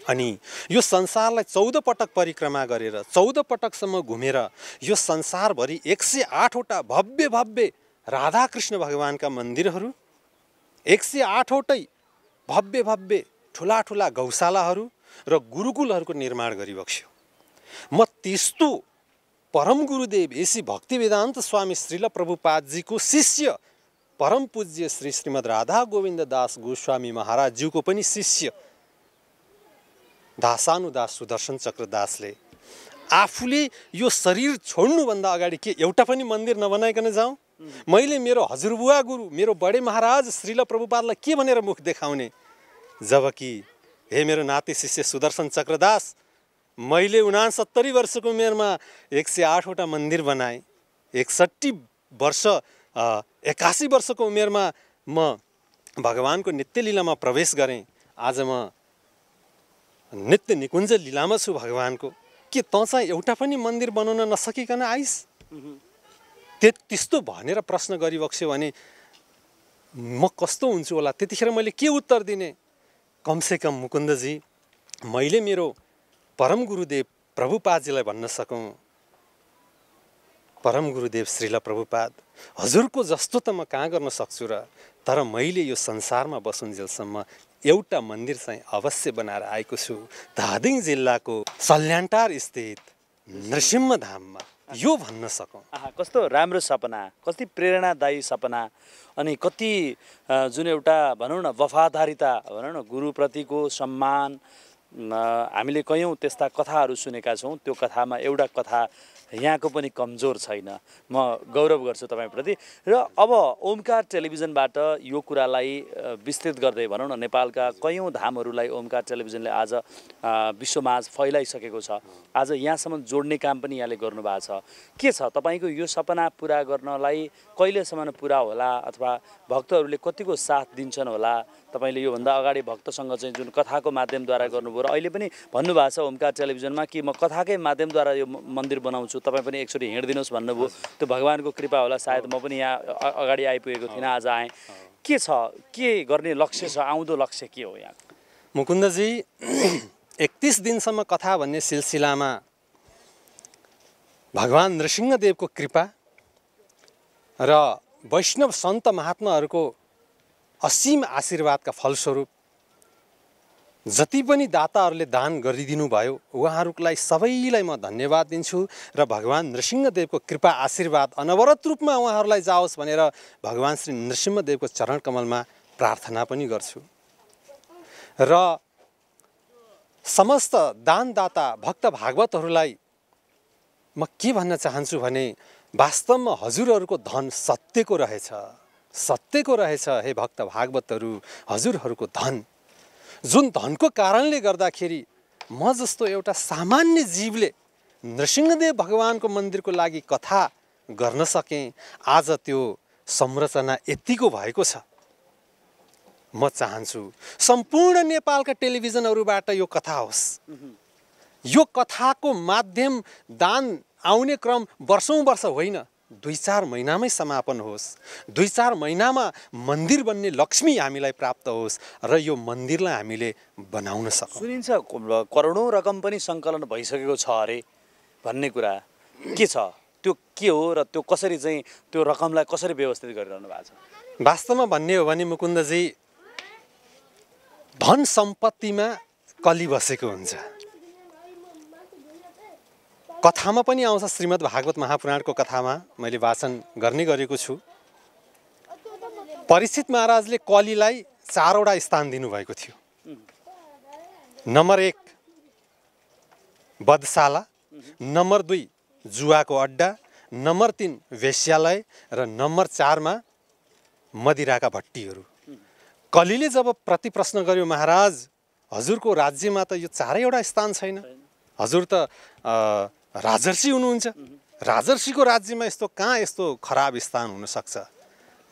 अनि यो संसारलाई चौध पटक परिक्रमा गरेर चौध पटकसम्म घुमेर यो संसारभरि एक सय आठवटा भव्य भव्य राधाकृष्ण भगवान्का मन्दिरहरू एक सय आठवटै भव्य भव्य ठुला ठुला गौशालाहरू र गुरुकुलहरूको निर्माण गरिबक्स्यो म त्यस्तो परम गुरुदेव भक्ति वेदान्त स्वामी श्रील प्रभुपादजीको शिष्य परम पूज्य श्री श्रीमद् राधा गोविन्द दास गोस्वामी महाराजज्यूको पनि शिष्य दासानुदास सुदर्शन चक्र चक्रदासले आफूले यो शरीर छोड्नुभन्दा अगाडि के एउटा पनि मन्दिर नबनाइकन जाउँ मैले मेरो हजुरबुवा गुरु मेरो बडे महाराज श्रील प्रभुपादलाई के भनेर मुख देखाउने जबकि हे मेरो नाति शिष्य सुदर्शन चक्रदास मैले उनासत्तरी वर्षको उमेरमा एक सय आठवटा मन्दिर बनाएँ एकसट्ठी वर्ष एक्कासी वर्षको उमेरमा म भगवान्को नित्य लिलामा प्रवेश गरेँ आज म नित्य निकुञ्ज लिलामा छु भगवान्को के तँ चाहिँ एउटा पनि मन्दिर बनाउन नसकिकन आइस् त्यो त्यस्तो भनेर प्रश्न गरिबक्स्यो भने म कस्तो हुन्छु होला त्यतिखेर मैले के उत्तर दिने कमसेकम मुकुन्दजी मैले मेरो परम गुरुदेव प्रभुपादजीलाई भन्न सकौँ परम गुरुदेव श्रीला प्रभुपाद हजुरको जस्तो त म कहाँ गर्न सक्छु र तर मैले यो संसारमा बसुन्जेलसम्म एउटा मन्दिर चाहिँ अवश्य बनाएर आएको छु धादिङ जिल्लाको सल्यानटार स्थित धाममा यो भन्न सकौँ कस्तो राम्रो सपना कति प्रेरणादायी सपना अनि कति जुन एउटा भनौँ न वफादारिता भनौँ न गुरुप्रतिको सम्मान हामीले कयौँ त्यस्ता कथाहरू सुनेका छौँ त्यो कथामा एउटा कथा यहाँको पनि कमजोर छैन म गौरव गर्छु तपाईँप्रति र अब ओमकार टेलिभिजनबाट यो कुरालाई विस्तृत गर्दै भनौँ न नेपालका कयौँ धामहरूलाई ओमकार टेलिभिजनले आज विश्वमाझ फैलाइसकेको छ आज यहाँसम्म जोड्ने काम पनि यहाँले गर्नुभएको छ के छ तपाईँको यो सपना पुरा गर्नलाई कहिलेसम्म पुरा होला अथवा भक्तहरूले कतिको साथ दिन्छन् होला तपाईँले योभन्दा अगाडि भक्तसँग चाहिँ जुन कथाको माध्यमद्वारा गर्नुभयो र अहिले पनि भन्नुभएको छ ओमकार टेलिभिजनमा कि म कथाकै माध्यमद्वारा यो मन्दिर बनाउँछु तपाईँ पनि एकचोटि हिँडिदिनुहोस् भन्नुभयो त्यो भगवान्को कृपा होला सायद म पनि यहाँ अगाडि आइपुगेको थिइनँ आज आएँ के छ के गर्ने लक्ष्य छ आउँदो लक्ष्य के हो यहाँ मुकुन्दजी एकतिस दिनसम्म कथा भन्ने सिलसिलामा भगवान् नृसिंहदेवको कृपा र वैष्णव सन्त महात्माहरूको असीम आशीर्वादका फलस्वरूप जति पनि दाताहरूले दान गरिदिनु भयो उहाँहरूलाई सबैलाई म धन्यवाद दिन्छु र भगवान् नृसिंहदेवको कृपा आशीर्वाद अनवरत रूपमा उहाँहरूलाई जाओस् भनेर भगवान् श्री नृसिंहदेवको चरण कमलमा प्रार्थना पनि गर्छु र समस्त दानदाता भक्त भागवतहरूलाई म के भन्न चाहन्छु भने वास्तवमा हजुरहरूको धन सत्यको रहेछ सत्यको रहेछ हे भक्त भागवतहरू हजुरहरूको धन जुन धनको कारणले गर्दाखेरि म जस्तो एउटा सामान्य जीवले नृसिंहदेव भगवान्को मन्दिरको लागि कथा गर्न सकेँ आज त्यो संरचना यत्तिको भएको छ म चाहन्छु सम्पूर्ण नेपालका टेलिभिजनहरूबाट यो कथा होस् यो कथाको माध्यम दान आउने क्रम वर्षौँ वर्ष होइन दुई चार महिनामै समापन होस् दुई चार महिनामा मन्दिर बन्ने लक्ष्मी हामीलाई प्राप्त होस् र यो मन्दिरलाई हामीले बनाउन सक्छ सुनिन्छ करोडौँ रकम पनि सङ्कलन भइसकेको छ अरे भन्ने कुरा के छ त्यो के हो र त्यो कसरी चाहिँ त्यो रकमलाई कसरी व्यवस्थित गरिरहनु भएको छ वास्तवमा भन्ने हो भने मुकुन्दजी धन सम्पत्तिमा कली बसेको हुन्छ कथामा पनि आउँछ श्रीमद् भागवत महापुराणको कथामा मैले वाचन गर्ने गरेको छु परिचित महाराजले कलीलाई चारवटा स्थान दिनुभएको थियो नम्बर एक बदशाला नम्बर दुई जुवाको अड्डा नम्बर तिन वेश्यालय र नम्बर चारमा मदिराका भट्टीहरू कलीले जब प्रतिप्रश्न गर्यो महाराज हजुरको राज्यमा त यो चारैवटा स्थान छैन हजुर त राजर्षी हुनुहुन्छ राजर्षीको राज्यमा यस्तो कहाँ यस्तो खराब स्थान हुनसक्छ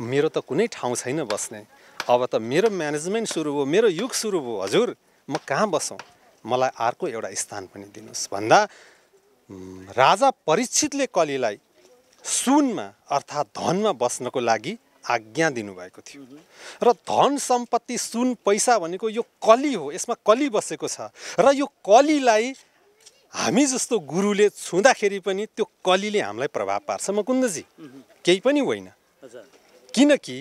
मेरो त कुनै ठाउँ छैन बस्ने अब त मेरो म्यानेजमेन्ट सुरु भयो मेरो युग सुरु भयो हजुर म कहाँ बसौँ मलाई अर्को एउटा स्थान पनि दिनुहोस् भन्दा राजा परीक्षितले कलीलाई सुनमा अर्थात् धनमा बस्नको लागि आज्ञा दिनुभएको थियो र धन सम्पत्ति सुन पैसा भनेको यो कली हो यसमा कली बसेको छ र यो कलीलाई हामी जस्तो गुरुले छुँदाखेरि पनि त्यो कलीले हामीलाई प्रभाव पार्छ मकुन्दजी केही पनि होइन किनकि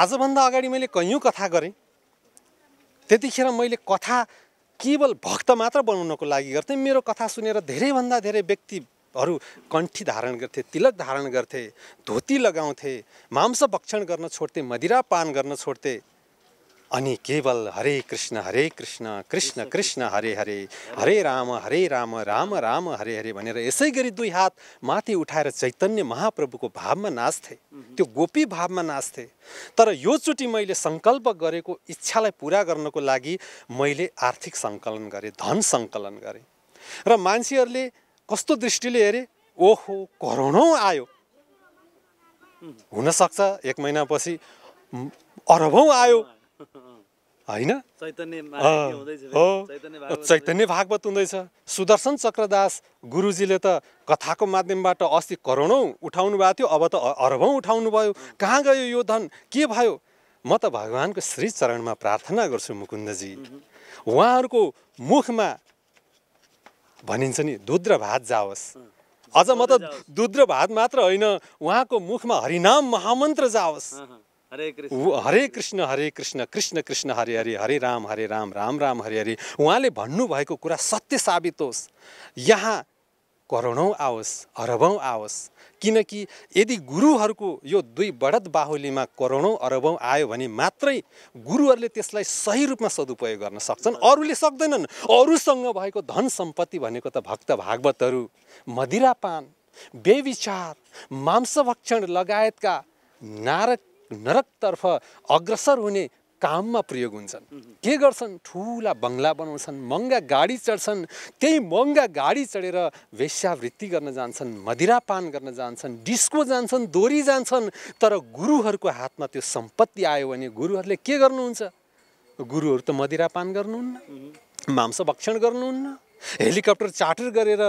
आजभन्दा अगाडि मैले कैयौँ कथा गरेँ त्यतिखेर मैले कथा केवल भक्त मात्र बनाउनको लागि गर्थेँ मेरो कथा सुनेर धेरैभन्दा धेरै व्यक्तिहरू कण्ठी धारण गर्थे तिलक धारण गर्थे धोती लगाउँथे मांस भक्षण गर्न छोड्थे मदिरा पान गर्न छोड्थे अनि केवल हरे कृष्ण हरे कृष्ण कृष्ण कृष्ण हरे हरे हरे राम हरे राम राम राम हरे हरे भनेर यसै गरी दुई हात माथि उठाएर चैतन्य महाप्रभुको भावमा नाच्थे त्यो गोपी भावमा नाच्थे तर यो योचोटि मैले सङ्कल्प गरेको इच्छालाई पुरा गर्नको लागि मैले आर्थिक सङ्कलन गरेँ धन सङ्कलन गरेँ र मान्छेहरूले कस्तो दृष्टिले हेरे ओहो करोडौँ आयो हुनसक्छ एक महिनापछि अरबौँ आयो होइन चैतन्य भागवत हुँदैछ सुदर्शन चक्रदास गुरुजीले त कथाको माध्यमबाट अस्ति करोडौँ उठाउनु भएको थियो अब त अरबौँ उठाउनु भयो कहाँ गयो यो धन के भयो म त भगवान्को श्री चरणमा प्रार्थना गर्छु मुकुन्दजी उहाँहरूको मुखमा भनिन्छ नि दुद्र भात जाओस् अझ म त दुद्र भात मात्र होइन उहाँको मुखमा हरिनाम महामन्त्र जाओस् हरे कृष्ण हरे कृष्ण कृष्ण कृष्ण हरे हरे हरे राम हरे राम राम राम हरे हरे उहाँले भन्नुभएको कुरा सत्य साबित होस् यहाँ करोडौँ आओस् अरबौँ आओस् किनकि यदि गुरुहरूको यो दुई बढत बाहुलीमा करोडौँ अरबौँ आयो भने मात्रै गुरुहरूले त्यसलाई सही रूपमा सदुपयोग गर्न सक्छन् अरूले सक्दैनन् अरूसँग भएको धन सम्पत्ति भनेको त भक्त भागवतहरू मदिरापान बेविचार मांसभक्षण लगायतका नारक नरकतर्फ अग्रसर हुने काममा प्रयोग हुन्छन् के गर्छन् ठुला बङ्गला बनाउँछन् महँगा गाडी चढ्छन् त्यही महँगा गाडी चढेर वेश्यावृत्ति गर्न जान्छन् मदिरापान गर्न जान्छन् डिस्को जान्छन् दोरी जान्छन् तर गुरुहरूको हातमा त्यो सम्पत्ति आयो भने गुरुहरूले के गर्नुहुन्छ गुरुहरू त मदिरापान गर्नुहुन्न मांस भक्षण गर्नुहुन्न हेलिकप्टर चार्टर गरेर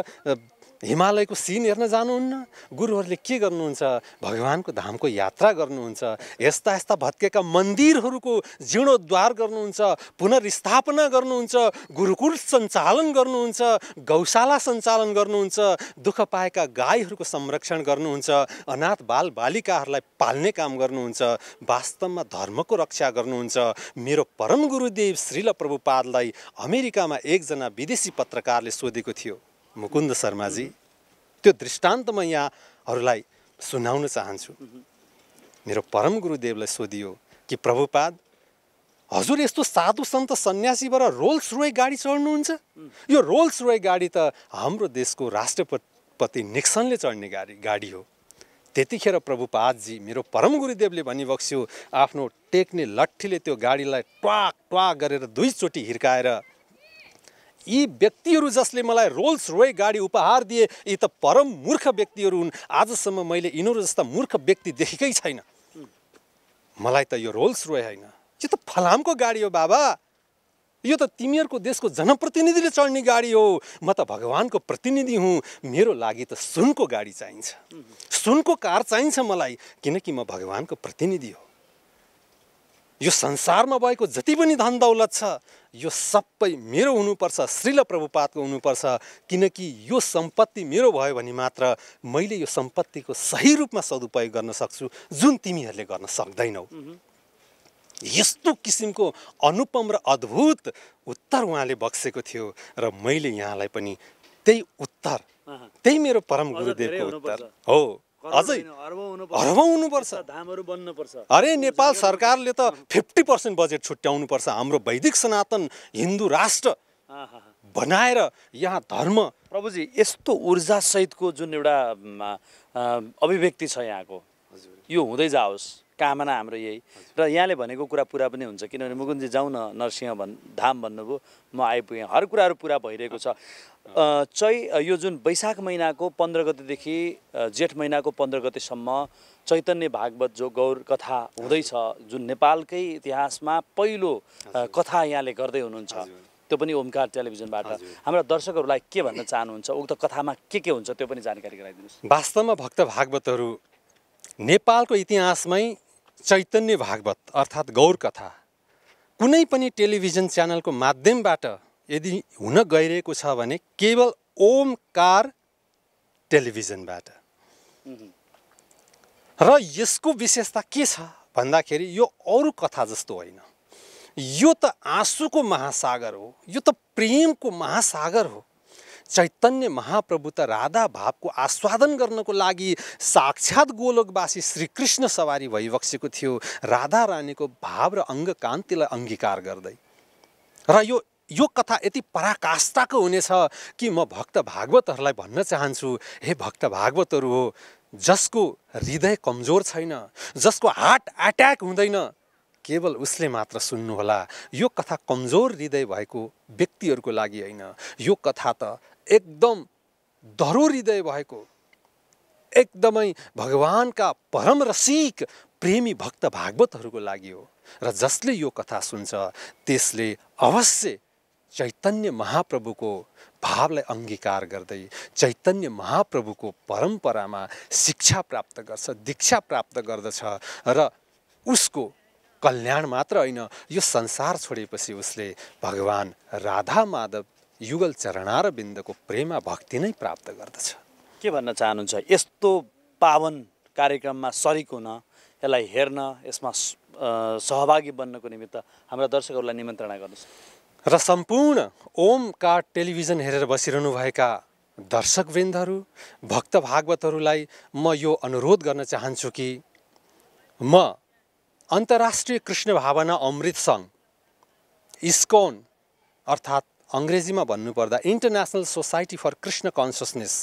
हिमालयको सिन हेर्न जानुहुन्न गुरुहरूले के गर्नुहुन्छ भगवान्को धामको यात्रा गर्नुहुन्छ यस्ता यस्ता भत्केका मन्दिरहरूको जीर्णोद्वार गर्नुहुन्छ पुनर्स्थापना गर्नुहुन्छ गुरुकुल सञ्चालन गर्नुहुन्छ गौशाला सञ्चालन गर्नुहुन्छ दुःख पाएका गाईहरूको संरक्षण गर्नुहुन्छ अनाथ बाल बालिकाहरूलाई पाल्ने काम गर्नुहुन्छ वास्तवमा धर्मको रक्षा गर्नुहुन्छ मेरो परम गुरुदेव श्रील प्रभुपादलाई अमेरिकामा एकजना विदेशी पत्रकारले सोधेको थियो मुकुन्द शर्माजी त्यो दृष्टान्त म यहाँहरूलाई सुनाउन चाहन्छु मेरो परम गुरुदेवलाई सोधियो कि प्रभुपाद हजुर यस्तो साधु सन्त सन्यासीबाट रोल्स रोय गाडी चढ्नुहुन्छ यो रोल्स रोय गाडी त हाम्रो देशको राष्ट्रपति निक्सनले चढ्ने गाडी गाडी हो त्यतिखेर प्रभुपादजी मेरो परम गुरुदेवले भनिबक्स्यो आफ्नो टेक्ने लट्ठीले त्यो गाडीलाई ट्वाक ट्वाक गरेर दुईचोटि हिर्काएर यी व्यक्तिहरू जसले मलाई रोल्स रोय गाडी उपहार दिए यी त परम मूर्ख व्यक्तिहरू हुन् आजसम्म मैले यिनीहरू जस्ता मूर्ख व्यक्ति देखेकै छैन मलाई त यो रोल्स रोय होइन यो त फलामको गाडी हो बाबा यो त तिमीहरूको देशको जनप्रतिनिधिले चढ्ने गाडी हो म त भगवान्को प्रतिनिधि हुँ मेरो लागि त सुनको गाडी चाहिन्छ सुनको कार चाहिन्छ मलाई किनकि म भगवान्को प्रतिनिधि हो यो संसारमा भएको जति पनि धन दौलत छ यो सबै मेरो हुनुपर्छ श्रील प्रभुपातको हुनुपर्छ किनकि यो सम्पत्ति मेरो भयो भने मात्र मैले यो सम्पत्तिको सही रूपमा सदुपयोग गर्न सक्छु जुन तिमीहरूले गर्न सक्दैनौ यस्तो किसिमको अनुपम र अद्भुत उत्तर उहाँले बक्सेको थियो र मैले यहाँलाई पनि त्यही उत्तर त्यही मेरो परम गुरुदेवको उत्तर हो अझै अरबौँ हुनुपर्छ धामहरू बन्नुपर्छ अरे नेपाल सरकारले त फिफ्टी पर्सेन्ट बजेट पर्छ हाम्रो वैदिक सनातन हिन्दू राष्ट्र बनाएर यहाँ धर्म प्रभुजी यस्तो ऊर्जासहितको जुन एउटा अभिव्यक्ति छ यहाँको यो हुँदै जाओस् कामना हाम्रो यही र यहाँले भनेको कुरा पुरा पनि हुन्छ किनभने मुकुन्दी जाउँ न नरसिंह भन् धाम भन्नुभयो म आइपुगेँ हर कुराहरू पुरा भइरहेको छ चै यो जुन वैशाख महिनाको पन्ध्र गतेदेखि जेठ महिनाको पन्ध्र गतेसम्म चैतन्य भागवत जो गौर कथा हुँदैछ जुन नेपालकै इतिहासमा पहिलो कथा यहाँले गर्दै हुनुहुन्छ त्यो पनि ओमकार टेलिभिजनबाट हाम्रा दर्शकहरूलाई के भन्न चाहनुहुन्छ उक्त कथामा के के हुन्छ त्यो पनि जानकारी गराइदिनुहोस् वास्तवमा भक्त भागवतहरू नेपालको इतिहासमै चैतन्य भागवत अर्थात् गौरकथा कुनै पनि टेलिभिजन च्यानलको माध्यमबाट यदि हुन गइरहेको छ भने केवल ओमकार टेलिभिजनबाट र यसको विशेषता के छ भन्दाखेरि यो अरू कथा जस्तो होइन यो त आँसुको महासागर हो यो त प्रेमको महासागर हो चैतन्य महाप्रभु त राधा भावको आस्वादन गर्नको लागि साक्षात गोलोकवासी श्रीकृष्ण सवारी भइबक्सेको थियो राधा रानीको भाव र अङ्गकान्तिलाई अङ्गीकार गर्दै र यो यो कथा यति पराकाष्ठाको हुनेछ कि म भक्त भागवतहरूलाई भन्न चाहन्छु हे भक्त भागवतहरू हो जसको हृदय कमजोर छैन जसको हार्ट एट्याक हुँदैन केवल उसले मात्र सुन्नुहोला यो कथा कमजोर हृदय भएको व्यक्तिहरूको लागि होइन यो कथा त एकदम धरो हृदय भएको एकदमै भगवान्का परम रसिक प्रेमी भक्त भागवतहरूको लागि हो र जसले यो कथा सुन्छ त्यसले अवश्य चैतन्य महाप्रभुको भावलाई अङ्गीकार गर्दै चैतन्य महाप्रभुको परम्परामा शिक्षा प्राप्त गर्छ दीक्षा प्राप्त गर्दछ र उसको कल्याण मात्र होइन यो संसार छोडेपछि उसले भगवान् राधा माधव युगल बिन्दको प्रेमा भक्ति नै प्राप्त गर्दछ के भन्न चाहनुहुन्छ यस्तो पावन कार्यक्रममा सरिक हुन यसलाई हेर्न यसमा सहभागी बन्नको निमित्त हाम्रा दर्शकहरूलाई निमन्त्रणा गर्नुहोस् र सम्पूर्ण ओमका टेलिभिजन हेरेर बसिरहनुभएका दर्शकवृन्दहरू भक्त भागवतहरूलाई म यो अनुरोध गर्न चाहन्छु कि म अन्तर्राष्ट्रिय कृष्ण भावना अमृत सङ्घ इस्कोन अर्थात् अङ्ग्रेजीमा भन्नुपर्दा international society for Krishna consciousness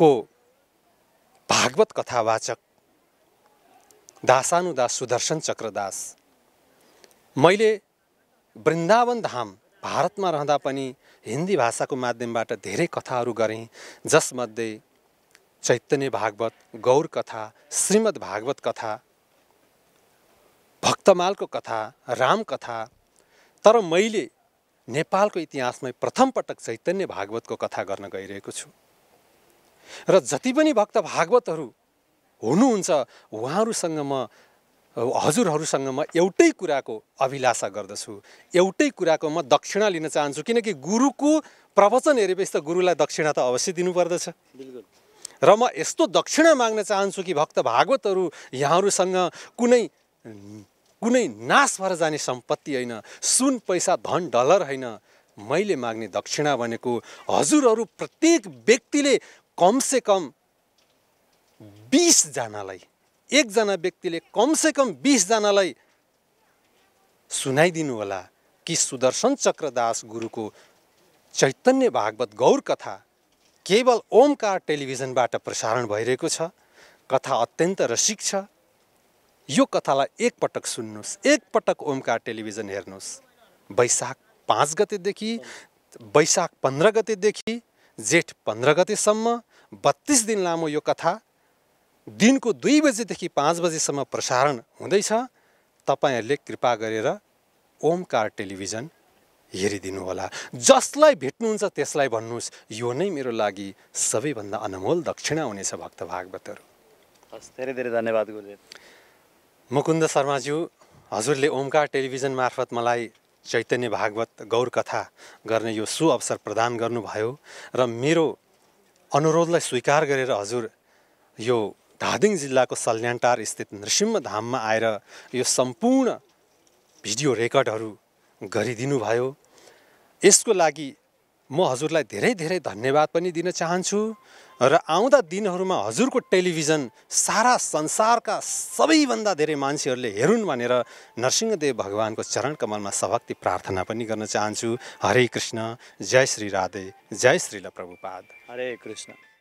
को भागवत कथावाचक दासानुदास सुदर्शन चक्रदास मैले वृन्दावन धाम भारतमा रहँदा पनि हिन्दी भाषाको माध्यमबाट धेरै कथाहरू गरेँ जसमध्ये चैतन्य भागवत गौर कथा श्रीमद् भागवत कथा भक्तमालको कथा राम कथा तर मैले नेपालको इतिहासमै प्रथम पटक चैतन्य भागवतको कथा गर्न गइरहेको छु र जति पनि भक्त भागवतहरू हुनुहुन्छ उहाँहरूसँग म हजुरहरूसँग म एउटै कुराको अभिलाषा गर्दछु एउटै कुराको म दक्षिणा लिन चाहन्छु किनकि गुरुको प्रवचन हेरेपछि त गुरुलाई दक्षिणा त अवश्य दिनुपर्दछ र म यस्तो दक्षिणा माग्न चाहन्छु कि भक्त भागवतहरू यहाँहरूसँग कुनै कुनै नाश भएर जाने सम्पत्ति होइन सुन पैसा धन डलर होइन मैले माग्ने दक्षिणा भनेको हजुरहरू प्रत्येक व्यक्तिले कमसे कम बिसजनालाई एकजना व्यक्तिले कमसेकम बिसजनालाई सुनाइदिनु होला कि सुदर्शन चक्रदास गुरुको चैतन्य भागवत गौर कथा केवल ओमकार टेलिभिजनबाट प्रसारण भइरहेको छ कथा अत्यन्त रसिक छ यो कथालाई एकपटक सुन्नुहोस् एकपटक ओमकार टेलिभिजन हेर्नुहोस् वैशाख पाँच गतेदेखि वैशाख पन्ध्र गतेदेखि जेठ पन्ध्र गतेसम्म बत्तिस दिन लामो यो कथा दिनको दुई बजेदेखि पाँच बजेसम्म प्रसारण हुँदैछ तपाईँहरूले कृपा गरेर ओमकार टेलिभिजन हेरिदिनुहोला जसलाई भेट्नुहुन्छ त्यसलाई भन्नुहोस् यो नै मेरो लागि सबैभन्दा अनमोल दक्षिणा हुनेछ भक्त भागवतहरू हस् धेरै धेरै धन्यवाद गुरुदेव मुकुन्द शर्माज्यू हजुरले ओमकार टेलिभिजन मार्फत मलाई चैतन्य भागवत गौर कथा गर्ने यो सु अवसर प्रदान गर्नुभयो र मेरो अनुरोधलाई स्वीकार गरेर हजुर यो धादिङ जिल्लाको सल्यानटार स्थित नृसिंह धाममा आएर यो सम्पूर्ण भिडियो रेकर्डहरू भयो यसको लागि म हजुरलाई धेरै धेरै धन्यवाद पनि दिन चाहन्छु र आउँदा दिनहरूमा हजुरको टेलिभिजन सारा संसारका सबैभन्दा धेरै मान्छेहरूले हेरुन् भनेर नरसिंहदेव भगवान्को चरण कमलमा सभक्ति प्रार्थना पनि गर्न चाहन्छु हरे कृष्ण जय श्री राधे जय ला प्रभुपाद हरे कृष्ण